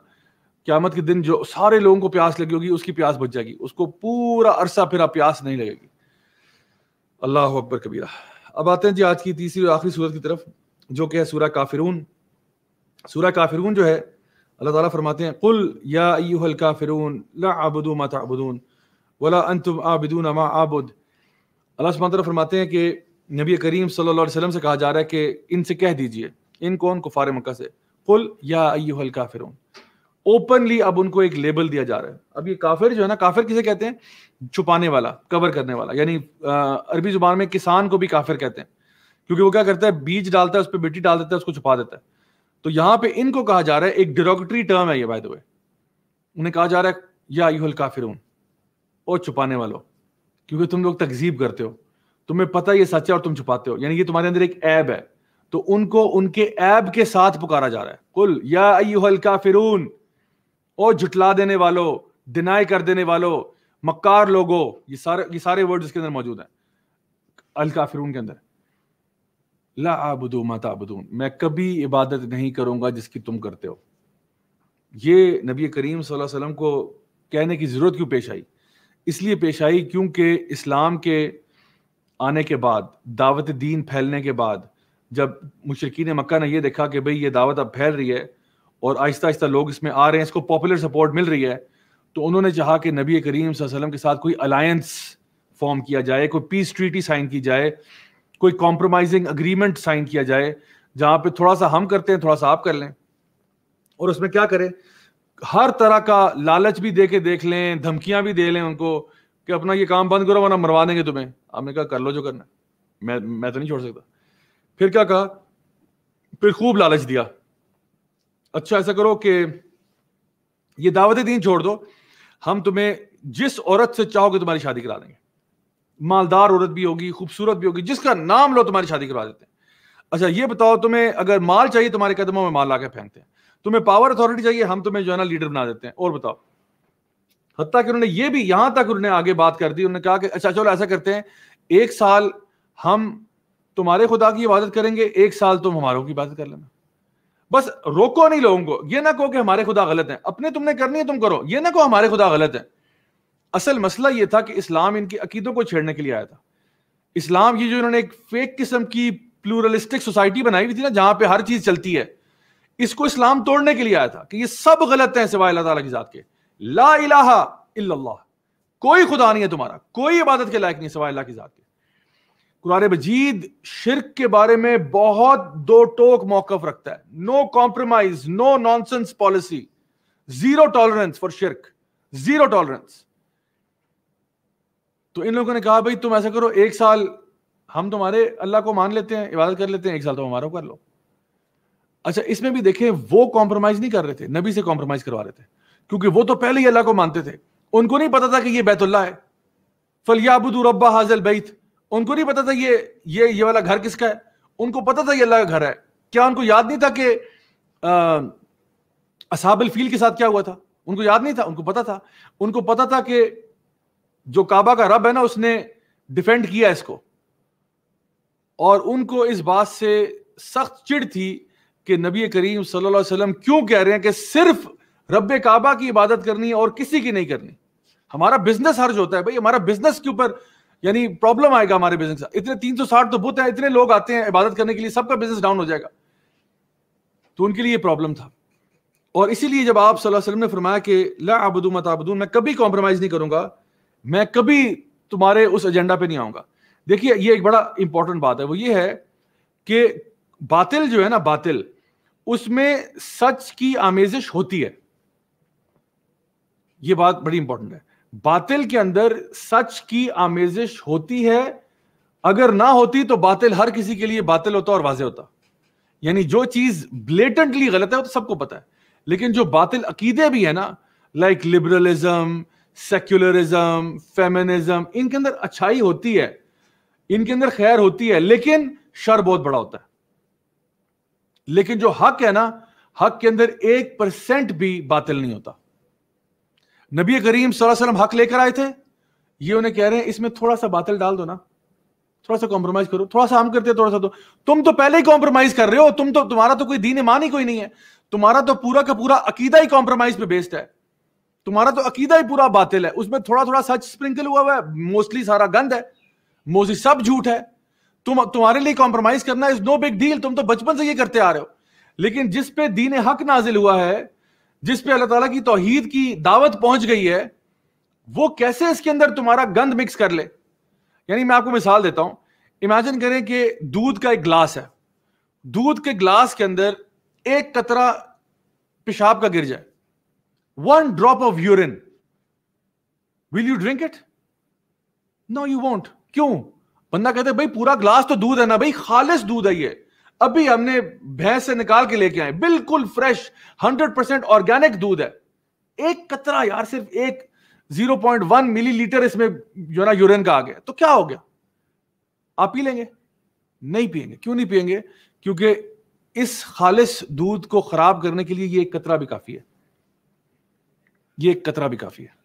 क्यामत के दिन जो सारे लोगों को प्यास लगी होगी उसकी प्यास बच जाएगी उसको पूरा अरसा फिर प्यास नहीं लगेगी अल्लाह अकबर कबीरा अब आते हैं जी आज की तीसरी और आखिरी सूरत की तरफ जो कि है सूरा काफिरून सूरा काफिरून जो है अल्लाह ताला फरमाते हैं कुल या काफिरून ला आबुदू मा ताबुदून वला अंतुम आबिदून मा आबुद अल्लाह सुबह फरमाते हैं कि नबी करीम सल्लल्लाहु अलैहि वसल्लम से कहा जा रहा है कि इनसे कह दीजिए इन कौन कुफार मक्का से कुल या अय्यूहल काफिर ओपनली अब उनको एक लेबल दिया जा रहा है अब ये काफिर जो है ना काफिर किसे कहते हैं छुपाने वाला कवर करने वाला यानी अरबी जुबान में किसान को भी काफिर कहते हैं क्योंकि वो क्या करता है बीज डालता है उस पर मिट्टी डाल देता है उसको छुपा देता है तो यहाँ पे इनको कहा जा रहा है एक डिरोगटरी टर्म है ये बाय द वे उन्हें कहा जा रहा है या अय्यूहल काफिर और छुपाने वालों क्योंकि तुम लोग तकजीब करते हो तुम्हें पता ये सच है और तुम छुपाते हो यानी कि तुम्हारे अंदर एक ऐब है तो उनको उनके ऐब के साथ पुकारा जा रहा है कुल या अयुहल काफिरून ओ जुटला देने वालों डिनाई कर देने वालों मक्कार लोगो ये सारे ये सारे वर्ड इसके अंदर मौजूद हैं अल काफिरून के अंदर ला आबुदू माता आबुदून मैं कभी इबादत नहीं करूंगा जिसकी तुम करते हो ये नबी करीम वसल्लम को कहने की जरूरत क्यों पेश आई इसलिए पेश आई क्योंकि इस्लाम के आने के बाद दावत दीन फैलने के बाद जब मुशरकिन मक्का ने यह देखा कि भाई ये दावत अब फैल रही है और आहिस्ता आहिस्ता लोग इसमें आ रहे हैं इसको पॉपुलर सपोर्ट मिल रही है तो उन्होंने चाहा कि नबी करीम वसल्लम के साथ कोई अलायंस फॉर्म किया जाए कोई पीस ट्रीटी साइन की जाए कोई कॉम्प्रोमाइजिंग अग्रीमेंट साइन किया जाए जहाँ पे थोड़ा सा हम करते हैं थोड़ा सा आप कर लें और उसमें क्या करें हर तरह का लालच भी दे के देख लें धमकियां भी दे लें उनको कि अपना ये काम बंद करो वरना मरवा देंगे तुम्हें आपने कहा कर लो जो करना मैं मैं तो नहीं छोड़ सकता फिर क्या कहा फिर खूब लालच दिया अच्छा ऐसा करो कि ये दावत दीन छोड़ दो हम तुम्हें जिस औरत से चाहोगे तुम्हारी शादी करा देंगे मालदार औरत भी होगी खूबसूरत भी होगी जिसका नाम लो तुम्हारी शादी करवा देते हैं अच्छा ये बताओ तुम्हें अगर माल चाहिए तुम्हारे कदमों में माल ला फेंकते हैं तुम्हें पावर अथॉरिटी चाहिए हम तुम्हें जो है ना लीडर बना देते हैं और बताओ हत्या कि उन्होंने ये भी यहां तक उन्होंने आगे बात कर दी उन्होंने कहा कि अच्छा चलो ऐसा करते हैं एक साल हम तुम्हारे खुदा की इबादत करेंगे एक साल तुम हमारों की इबादत कर लेना बस रोको नहीं लोगों को ये ना कहो कि हमारे खुदा गलत है अपने तुमने करनी है तुम करो ये ना कहो हमारे खुदा गलत है असल मसला ये था कि इस्लाम इनके अकीदों को छेड़ने के लिए आया था इस्लाम की जो इन्होंने एक फेक किस्म की प्लूरलिस्टिक सोसाइटी बनाई हुई थी ना जहां पे हर चीज चलती है इसको इस्लाम तोड़ने के लिए आया था कि ये सब गलत है सिवाय अल्लाह ताला की जात के ला इलाहा इल्लल्लाह कोई खुदा नहीं है तुम्हारा कोई इबादत के लायक नहीं सिवाय अल्लाह की जात के कुरान मजीद शिरक के बारे में बहुत दो टोक मौकफ रखता है no compromise no nonsense policy zero tolerance for शिरक जीरो टॉलरेंस तो इन लोगों ने कहा भाई तुम ऐसा करो एक साल हम तुम्हारे अल्लाह को मान लेते हैं इबादत कर लेते हैं एक साल तुम हमारा कर लो अच्छा इसमें भी देखें वो कॉम्प्रोमाइज नहीं कर रहे थे नबी से कॉम्प्रोमाइज करवा रहे थे क्योंकि वो तो पहले ही अल्लाह को मानते थे उनको नहीं पता था कि ये बैतुल्ला है फलियाबुदू रब्बा हाजल बैत उनको नहीं पता था ये ये ये वाला घर किसका है उनको पता था ये अल्लाह का घर है क्या उनको याद नहीं था कि असाबल फील के साथ क्या हुआ था उनको याद नहीं था उनको पता था उनको पता था कि जो काबा का रब है ना उसने डिफेंड किया इसको और उनको इस बात से सख्त चिड़ थी कि नबी करीम सल्लल्लाहु अलैहि वसल्लम क्यों कह रहे हैं कि सिर्फ रब काबा की इबादत करनी है और किसी की नहीं करनी हमारा बिजनेस हर्ज होता है भाई हमारा बिजनेस के ऊपर यानी प्रॉब्लम आएगा हमारे बिजनेस इतने तीन तो बुत हैं इतने लोग आते हैं इबादत करने के लिए सबका बिजनेस डाउन हो जाएगा तो उनके लिए प्रॉब्लम था और इसीलिए जब आप सल्लल्लाहु अलैहि वसल्लम ने फरमाया कि ला आबदू मत आबदू मैं कभी कॉम्प्रोमाइज़ नहीं करूंगा मैं कभी तुम्हारे उस एजेंडा पे नहीं आऊंगा देखिए ये एक बड़ा इंपॉर्टेंट बात है वो ये है कि बातिल जो है ना बातिल उसमें सच की आमेजिश होती है यह बात बड़ी इंपॉर्टेंट है बातिल के अंदर सच की आमेजिश होती है अगर ना होती तो बातिल हर किसी के लिए बातिल होता और वाजे होता यानी जो चीज ब्लेटेंटली गलत है वो तो सबको पता है लेकिन जो बातिल अकीदे भी है ना लाइक लिबरलिज्म सेक्युलरिज्म फेमिनिज्म इनके अंदर अच्छाई होती है इनके अंदर खैर होती है लेकिन शर बहुत बड़ा होता है लेकिन जो हक है ना हक के अंदर एक परसेंट भी बातिल नहीं होता नबी करीम वसल्लम हक लेकर आए थे ये उन्हें कह रहे हैं इसमें थोड़ा सा बातिल डाल दो ना थोड़ा सा कॉम्प्रोमाइज करो थोड़ा सा हम करते थोड़ा सा तो तुम तो पहले ही कॉम्प्रोमाइज कर रहे हो तुम तो तुम्हारा तो कोई दीन ईमान ही कोई नहीं है तुम्हारा तो पूरा का पूरा अकीदा ही कॉम्प्रोमाइज पे बेस्ड है तुम्हारा तो अकीदा ही पूरा बातिल है उसमें थोड़ा थोड़ा सच स्प्रिंकल हुआ हुआ है मोस्टली सारा गंद है मोस्टली सब झूठ है तुम तुम्हारे लिए कॉम्प्रोमाइज करना इज नो बिग डील तुम तो बचपन से ये करते आ रहे हो लेकिन जिस पे दीन हक नाजिल हुआ है जिस पे अल्लाह ताला की तोहीद की दावत पहुंच गई है वो कैसे इसके अंदर तुम्हारा गंद मिक्स कर ले यानी मैं आपको मिसाल देता हूं इमेजिन करें कि दूध का एक ग्लास है दूध के ग्लास के अंदर एक कतरा पेशाब का गिर जाए one drop of urine will you drink it no you won't क्यों बंदा कहता है भाई पूरा ग्लास तो दूध है ना भाई खालिश दूध है ये अभी हमने भैंस से निकाल के लेके आए बिल्कुल फ्रेश हंड्रेड परसेंट ऑर्गेनिक दूध है एक कतरा यार सिर्फ एक zero point one millilitre इसमें जो ना यूरिन का आ गया तो क्या हो गया आप पी लेंगे नहीं पियेंगे क्यों नहीं पियेंगे क्योंकि इस खालिश दूध को खराब करने के लिए ये एक कतरा भी काफी है ये एक कतरा भी काफी है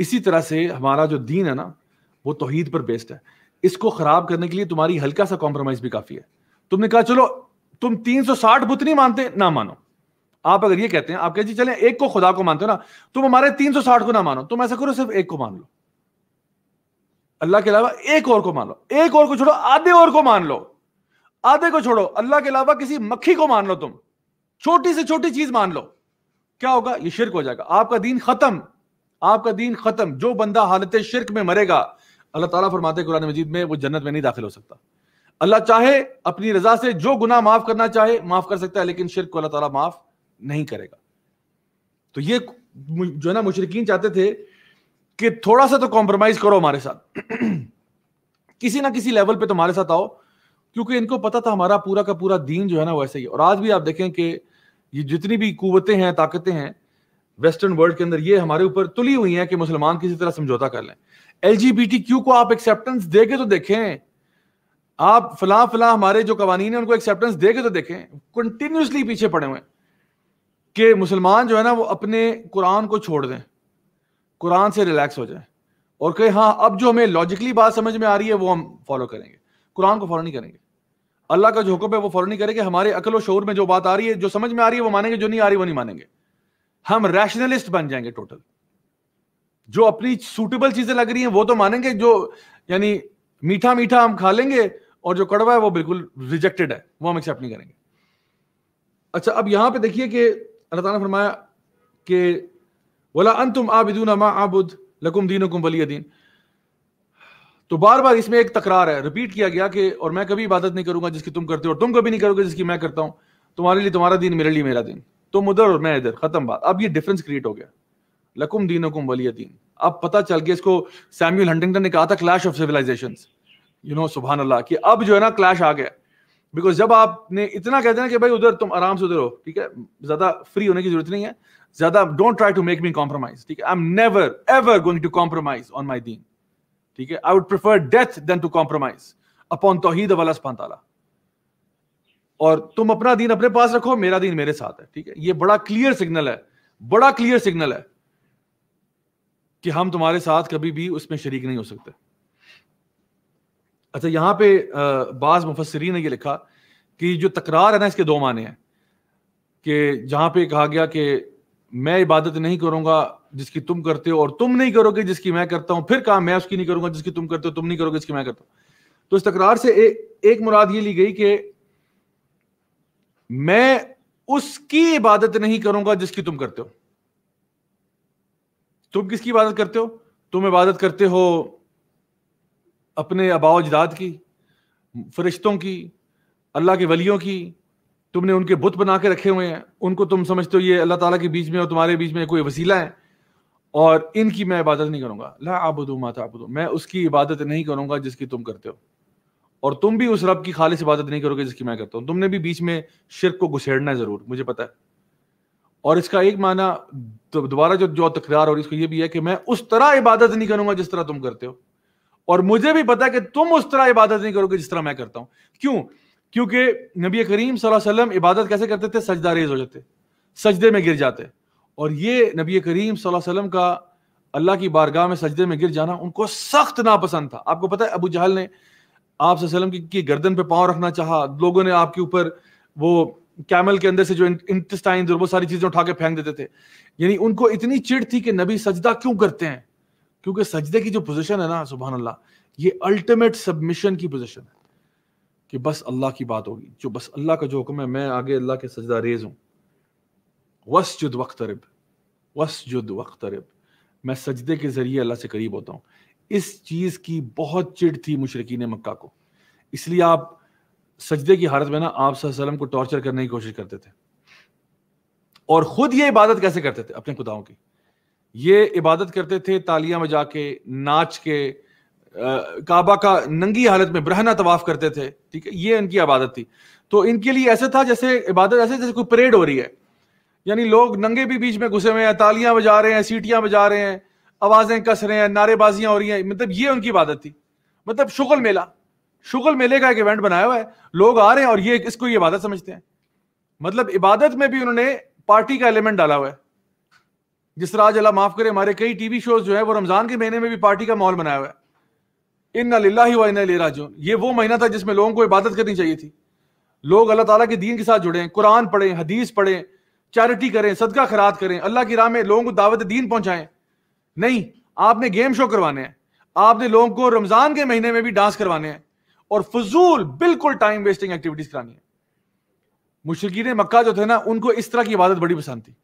इसी तरह से हमारा जो दीन है ना वो तोहीद पर बेस्ड है इसको खराब करने के लिए तुम्हारी हल्का सा कॉम्प्रोमाइज भी काफी है तुमने कहा चलो तुम 360 बुत नहीं मानते ना मानो आप अगर ये कहते हैं आप कहते चले एक को खुदा को मानते हो ना तुम हमारे 360 को ना मानो तुम ऐसा करो सिर्फ एक को मान लो अल्लाह के अलावा एक और को मान लो एक और को छोड़ो आधे और को मान लो आधे को छोड़ो अल्लाह के अलावा किसी मक्खी को मान लो तुम छोटी से छोटी चीज मान लो क्या होगा ये शिरक हो जाएगा आपका दीन खत्म आपका दीन खत्म जो बंदा हालत शिरक में मरेगा अल्लाह ताला फरमाते कुरान मजीद में वो जन्नत में नहीं दाखिल हो सकता अल्लाह चाहे अपनी रजा से जो गुना माफ करना चाहे माफ कर सकता है लेकिन शिरक को अल्लाह ताला माफ नहीं करेगा तो ये जो है ना मुशरकिन चाहते थे कि थोड़ा सा तो कॉम्प्रोमाइज करो हमारे साथ किसी ना किसी लेवल पे तुम्हारे साथ आओ क्योंकि इनको पता था हमारा पूरा का पूरा दीन जो है ना वैसे ही और आज भी आप देखें कि ये जितनी भी कुवतें हैं ताकतें हैं वेस्टर्न वर्ल्ड के अंदर ये हमारे ऊपर तुली हुई है कि मुसलमान किसी तरह समझौता कर लें क्यू को आप एक्सेप्टेंस देके तो देखें आप फला फला हमारे जो कवानीन है उनको एक्सेप्टेंस देके तो देखें कंटिन्यूसली पीछे पड़े हुए कि मुसलमान जो है ना वो अपने कुरान को छोड़ दें कुरान से रिलैक्स हो जाए और कहे हाँ अब जो हमें लॉजिकली बात समझ में आ रही है वो हम फॉलो करेंगे कुरान को फॉलो नहीं करेंगे अल्लाह का जो हुक्म है वो फॉलो नहीं करेंगे हमारे अकल शोर में जो बात आ रही है जो समझ में आ रही है वो मानेंगे जो नहीं आ रही वो नहीं मानेंगे हम रैशनलिस्ट बन जाएंगे टोटल जो अपनी सूटेबल चीजें लग रही हैं वो तो मानेंगे जो यानी मीठा मीठा हम खा लेंगे और जो कड़वा है वो बिल्कुल रिजेक्टेड है वो हम एक्सेप्ट नहीं करेंगे अच्छा अब यहां पे देखिए कि अल्लाह ताला फरमाया कि वला अंतुम आबिदून मा आबुद लकुम दीन वली दीन तो बार बार इसमें एक तकरार है रिपीट किया गया कि और मैं कभी इबादत नहीं करूंगा जिसकी तुम करते हो और तुम कभी नहीं करोगे जिसकी मैं करता हूं तुम्हारे लिए तुम्हारा दिन मेरे लिए मेरा दिन तुम उधर और मैं इधर खत्म बात अब ये डिफरेंस क्रिएट हो गया लकुम दीन कुम वली दीन अब पता चल गया इसको सैम्यूल हंटिंगटन ने कहा था clash of civilizations you know सुबह अल्लाह कि अब जो है ना क्लैश आ गया बिकॉज जब आपने इतना कहते हैं कि भाई उधर तुम आराम से उधर हो ठीक है ज्यादा फ्री होने की जरूरत नहीं है ज्यादा don't try to make me compromise ठीक है I am never ever going to compromise on my दीन ठीक है I would prefer death than to compromise upon तोहीद वाला स्पानताला और तुम अपना दीन अपने पास रखो मेरा दीन मेरे साथ है ठीक है ये बड़ा क्लियर सिग्नल है बड़ा क्लियर सिग्नल है कि हम तुम्हारे साथ कभी भी उसमें शरीक नहीं हो सकते अच्छा यहां पे बाज मुफसरी ने ये लिखा कि जो तकरार है ना इसके दो माने हैं कि जहां पे कहा गया कि मैं इबादत नहीं करूंगा जिसकी तुम करते हो और तुम नहीं करोगे जिसकी मैं करता हूं फिर कहा मैं उसकी नहीं करूंगा जिसकी तुम करते हो तुम नहीं करोगे जिसकी मैं करता हूं तो इस तकरार से ए, एक मुराद ये ली गई कि मैं उसकी इबादत नहीं करूंगा जिसकी तुम करते हो तुम किसकी इबादत करते हो तुम इबादत करते हो अपने अबाव जदाद की फरिश्तों की अल्लाह के वलियों की तुमने उनके बुत बना के रखे हुए हैं उनको तुम समझते हो ये अल्लाह ताला के बीच में और तुम्हारे बीच में कोई वसीला है और इनकी मैं इबादत नहीं करूंगा ला आबुदू माता आबुदू मैं उसकी इबादत नहीं करूंगा जिसकी तुम करते हो और तुम भी उस रब की खालिश इबादत नहीं करोगे जिसकी मैं करता हूँ तुमने भी बीच में शिरक को घुसेड़ना है ज़रूर मुझे पता है और इसका एक माना तो दोबारा जो जो तकरार और इसको ये भी है कि मैं उस तरह इबादत नहीं करूंगा जिस तरह तुम करते हो और मुझे भी पता है कि तुम उस तरह इबादत नहीं करोगे जिस तरह मैं करता हूं क्यों क्योंकि नबी करीम वसल्लम इबादत कैसे करते थे सजदा रेज हो जाते सजदे में गिर जाते और ये नबी करीम वसल्लम का अल्लाह की बारगाह में सजदे में गिर जाना उनको सख्त नापसंद था आपको पता है अबू जहल ने आप वसल्लम की, गर्दन पे पांव रखना चाहा लोगों ने आपके ऊपर वो कैमल के अंदर से जो इंटेस्टाइन और वो सारी चीजें उठा के फेंक देते थे यानी उनको इतनी चिड़ थी कि नबी सजदा क्यों करते हैं क्योंकि सजदे की जो पोजिशन है ना सुबह अल्लाह ये अल्टीमेट सबमिशन की पोजिशन है कि बस अल्लाह की बात होगी जो बस अल्लाह का जो हुक्म है मैं आगे अल्लाह के सजदा रेज हूं वस जुद वक्त रिब वस जुद वक्त रिब मैं सजदे के जरिए अल्लाह से करीब होता हूं इस चीज़ की बहुत चिड़ थी मुशरकिन मक्का को इसलिए आप सजदे की हालत में ना आप सल्लम को टॉर्चर करने की कोशिश करते थे और खुद ये इबादत कैसे करते थे अपने खुदाओं की ये इबादत करते थे तालियां बजा के नाच के काबा का नंगी हालत में ब्रहना तवाफ करते थे ठीक है ये इनकी इबादत थी तो इनके लिए ऐसे था जैसे इबादत ऐसे जैसे कोई परेड हो रही है यानी लोग नंगे भी बीच में घुसे हुए हैं तालियां बजा रहे हैं सीटियां बजा रहे हैं आवाजें कस रहे हैं नारेबाजियां हो रही हैं मतलब ये उनकी इबादत थी मतलब शुगल मेला शुगल मेले का एक इवेंट बनाया हुआ है लोग आ रहे हैं और ये इसको ये इबादत समझते हैं मतलब इबादत में भी उन्होंने पार्टी का एलिमेंट डाला हुआ है जिस तरह आज अल्लाह माफ करे हमारे कई टीवी शोज जो है वो रमजान के महीने में भी पार्टी का माहौल बनाया हुआ है इन ही हुआ इन राजून ये वो महीना था जिसमें लोगों को इबादत करनी चाहिए थी लोग अल्लाह ताला के दीन के साथ जुड़े कुरान पढ़ें हदीस पढ़ें चैरिटी करें सदका खरात करें अल्लाह की राह में लोगों को दावत दीन पहुंचाएं नहीं आपने गेम शो करवाने हैं आपने लोगों को रमजान के महीने में भी डांस करवाने हैं और फजूल बिल्कुल टाइम वेस्टिंग एक्टिविटीज करानी है मुशरकिन मक्का जो थे ना उनको इस तरह की इबादत बड़ी पसंद थी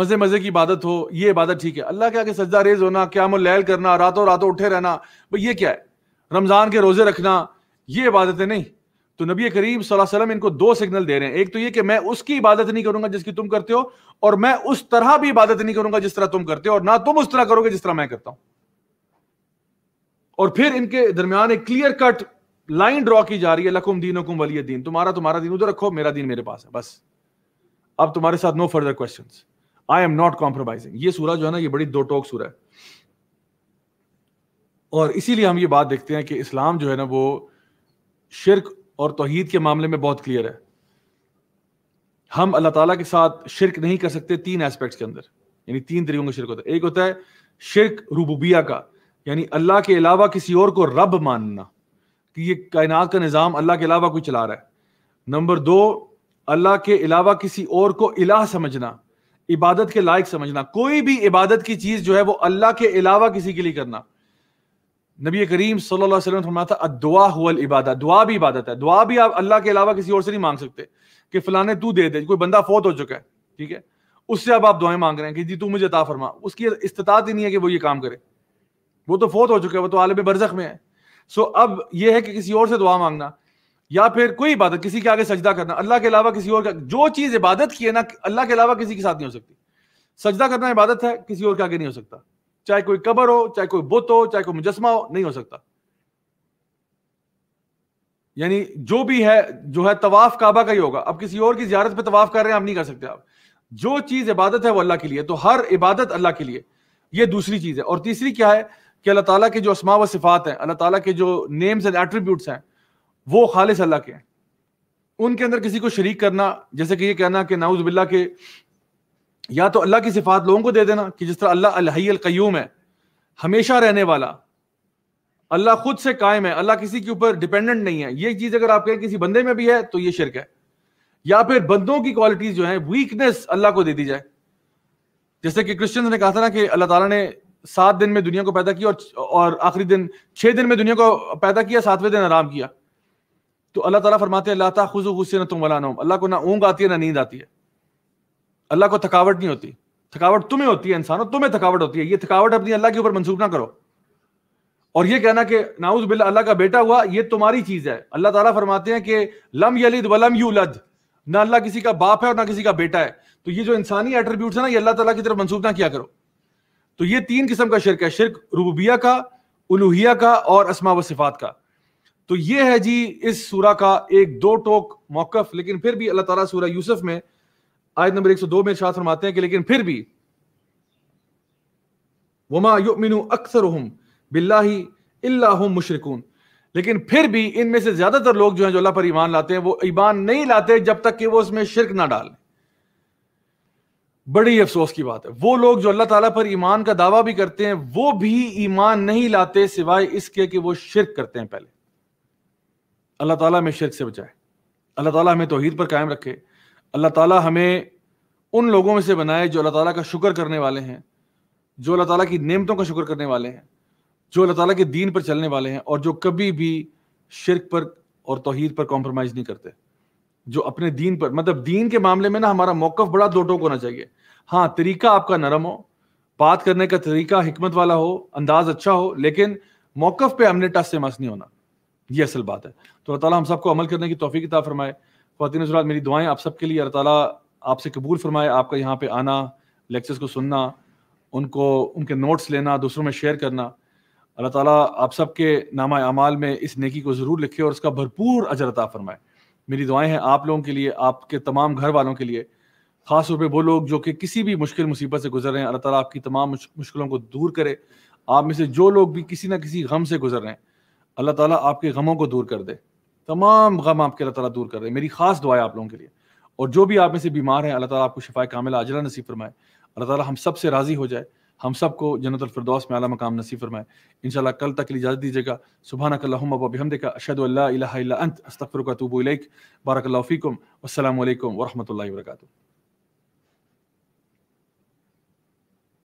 मजे मजे की इबादत हो ये इबादत ठीक है अल्लाह के आगे सजदा रेज होना क्या लैल करना रातों रातों उठे रहना भाई ये क्या है रमज़ान के रोजे रखना ये इबादतें नहीं तो नबी करीम सलम इनको दो सिग्नल दे रहे हैं एक तो ये कि मैं उसकी इबादत नहीं करूंगा जिसकी तुम करते हो और मैं उस तरह भी इबादत नहीं करूंगा जिस तरह तुम करते हो और ना तुम उस तरह करोगे जिस तरह मैं करता हूं और फिर इनके दरमियान एक क्लियर कट लाइन ड्रॉ की जा रही है लकुम दीन हुकुम वली दीन तुम्हारा तुम्हारा दीन उधर रखो मेरा दीन मेरे पास है बस अब तुम्हारे साथ no further question I am not compromising ये सूरा जो है ना ये बड़ी दो टोक सूरा है और इसीलिए हम ये बात देखते हैं कि इस्लाम जो है ना वो शिरक और तोहहीद के मामले में बहुत क्लियर है हम अल्लाह ताला के साथ शिरक नहीं कर सकते तीन एस्पेक्ट्स के अंदर यानी तीन तरीकों का शिरक होता है एक होता है शिरक रुबूबिया का यानी अल्लाह के अलावा किसी और को रब मानना कि ये कायनात का निज़ाम अल्लाह के अलावा कोई चला रहा है नंबर दो अल्लाह के अलावा किसी और को इलाह समझना इबादत के लायक समझना कोई भी इबादत की चीज़ जो है वो अल्लाह के अलावा किसी के लिए करना नबी करीम सल्लल्लाहु अलैहि वसल्लम फरमाया था दुआ हुल इबादत दुआ भी इबादत है दुआ भी आप अल्लाह के अलावा किसी और से नहीं मांग सकते कि फलाने तू दे दे कोई बंदा फोत हो चुका है ठीक है उससे अब आप दुआएं मांग रहे हैं कि जी तू मुझे अता फरमा उसकी इस्तात ही नहीं है कि वो ये काम करे वो तो फोत हो चुका है वो तो आलम बरजख में है सो अब यह है कि किसी और से दुआ मांगना या फिर कोई इबादत किसी के आगे सजदा करना अल्लाह के अलावा किसी और का जो चीज़ इबादत की है ना अल्लाह के अलावा किसी के साथ नहीं हो सकती सजदा करना इबादत है किसी और के आगे नहीं हो सकता चाहे कोई कबर हो चाहे कोई बुत हो चाहे कोई मुजस्मा हो नहीं हो सकता यानी जो भी है जो है तवाफ काबा का ही होगा अब किसी और की जियारत पर तवाफ कर रहे हैं आप नहीं कर सकते आप जो चीज इबादत है वो अल्लाह के लिए तो हर इबादत अल्लाह के लिए ये दूसरी चीज है और तीसरी क्या है कि अल्लाह ताला के जो असमा व सिफ़ात हैं अल्लाह ताला के जो नेम्स एंड एट्रीब्यूट्स हैं वो खालिस अल्लाह के हैं उनके अंदर किसी को शरीक करना जैसे कि ये कहना कि नाउज बिल्ला के या तो अल्लाह की सिफ़ात लोगों को दे देना कि जिस तरह अल्लाह अलहई अलकयूम है हमेशा रहने वाला अल्लाह खुद से कायम है अल्लाह किसी के ऊपर डिपेंडेंट नहीं है ये चीज़ अगर आप कहें किसी बंदे में भी है तो ये शिरक है या फिर बंदों की क्वालिटीज़ जो है वीकनेस अल्लाह को दे दी जाए जैसे कि क्रिश्चियंस ने कहा था ना कि अल्लाह ताला ने सात दिन में दुनिया को पैदा किया और और आखिरी दिन छह दिन में दुनिया को पैदा किया सातवें दिन आराम किया तो अल्लाह ताला फरमाते हैं अल्लाह ता गुस्से तुम वाला नोम अल्लाह को ना ऊँग आती है ना नींद आती है अल्लाह को थकावट नहीं होती थकावट तुम्हें होती है इंसानों तुम्हें थकावट होती है ये थकावट अपनी अल्लाह के ऊपर मंसूब ना करो और ये कहना कि नाउज बिल्ला अल्लाह का बेटा हुआ ये तुम्हारी चीज है अल्लाह ताला फरमाते हैं कि लम यलिद वलम यूलद ना अल्लाह किसी का बाप है और ना किसी का बेटा है तो ये जो इंसानी एट्रीब्यूट है ना ये अल्लाह ताला की तरफ मंसूब ना किया करो तो ये तीन किस्म का शिरक है शिरक रूबिया का उलूहिया का और असमा व सिफात का तो ये है जी इस सूरा का एक दो टोक मौकफ लेकिन फिर भी अल्लाह ताला सूरा यूसुफ में आयत नंबर 102 में शाह फरमाते हैं कि लेकिन फिर भी वमा युमिनु अक्सर बिल्लाही इल्ला हम मुशरकून लेकिन फिर भी इनमें से ज्यादातर लोग जो हैं जो अल्लाह पर ईमान लाते हैं वो ईमान नहीं लाते जब तक कि वो उसमें शिरक ना डालें बड़ी अफसोस की बात है वो लोग जो अल्लाह ताला पर ईमान का दावा भी करते हैं वो भी ईमान नहीं लाते सिवाय इसके कि वो शिरक करते हैं पहले अल्लाह ताला हमें शिरक से बचाए अल्लाह ताला हमें तोहहीद पर कायम रखे अल्लाह ताला हमें उन लोगों में से बनाए जो अल्लाह ताला का शुक्र करने वाले हैं जो अल्लाह ताला की नेमतों का शुक्र करने वाले हैं जो अल्लाह ताला के दीन पर चलने वाले हैं और जो कभी भी शिरक पर और तोहहीद पर कॉम्प्रोमाइज़ नहीं करते जो अपने दीन पर मतलब दीन के मामले में ना हमारा मौकफ बड़ा दो टोक होना चाहिए हाँ तरीका आपका नरम हो बात करने का तरीका हिकमत वाला हो अंदाज अच्छा हो लेकिन मौकफ पे हमने टस से मस नहीं होना ये असल बात है तो अल्लाह ताला हम सबको अमल करने की तोफ़ी किता फरमाए खातिन मेरी दुआएं आप सबके लिए अल्लाह ताला आपसे कबूल फरमाए आपका यहाँ पे आना लेक्चर्स को सुनना उनको उनके नोट्स लेना दूसरों में शेयर करना अल्लाह ताला आप सबके नामा अमाल में इस नेकी को ज़रूर लिखे और उसका भरपूर अजरता फरमाए मेरी दुआएं हैं आप लोगों के लिए आपके तमाम घर वालों के लिए खास तौर पे वो लोग जो कि किसी भी मुश्किल मुसीबत से गुजर रहे हैं अल्लाह ताला आपकी तमाम मुश्किलों को दूर करे आप में से जो लोग भी किसी ना किसी गम से गुजर रहे हैं अल्लाह ताला आपके गमों को दूर कर दे तमाम गम आपके अल्लाह ताला दूर कर दे मेरी खास दुआएं आप लोगों के लिए और जो भी आप में से बीमार हैं अल्लाह ताला आपको शिफा कामिल आजला नसीब फरमाए अल्लाह ताला हम सब से राज़ी हो जाए हम सबको जन्नत अलफरदौस में आला मकाम नसीब फरमाए इन कल तक इजाज़त दीजिएगा सुबह कल्लाम देखा अशद अंत अस्तफ़र का तूबो बारक फ़ीकम असल वरहमल वर्का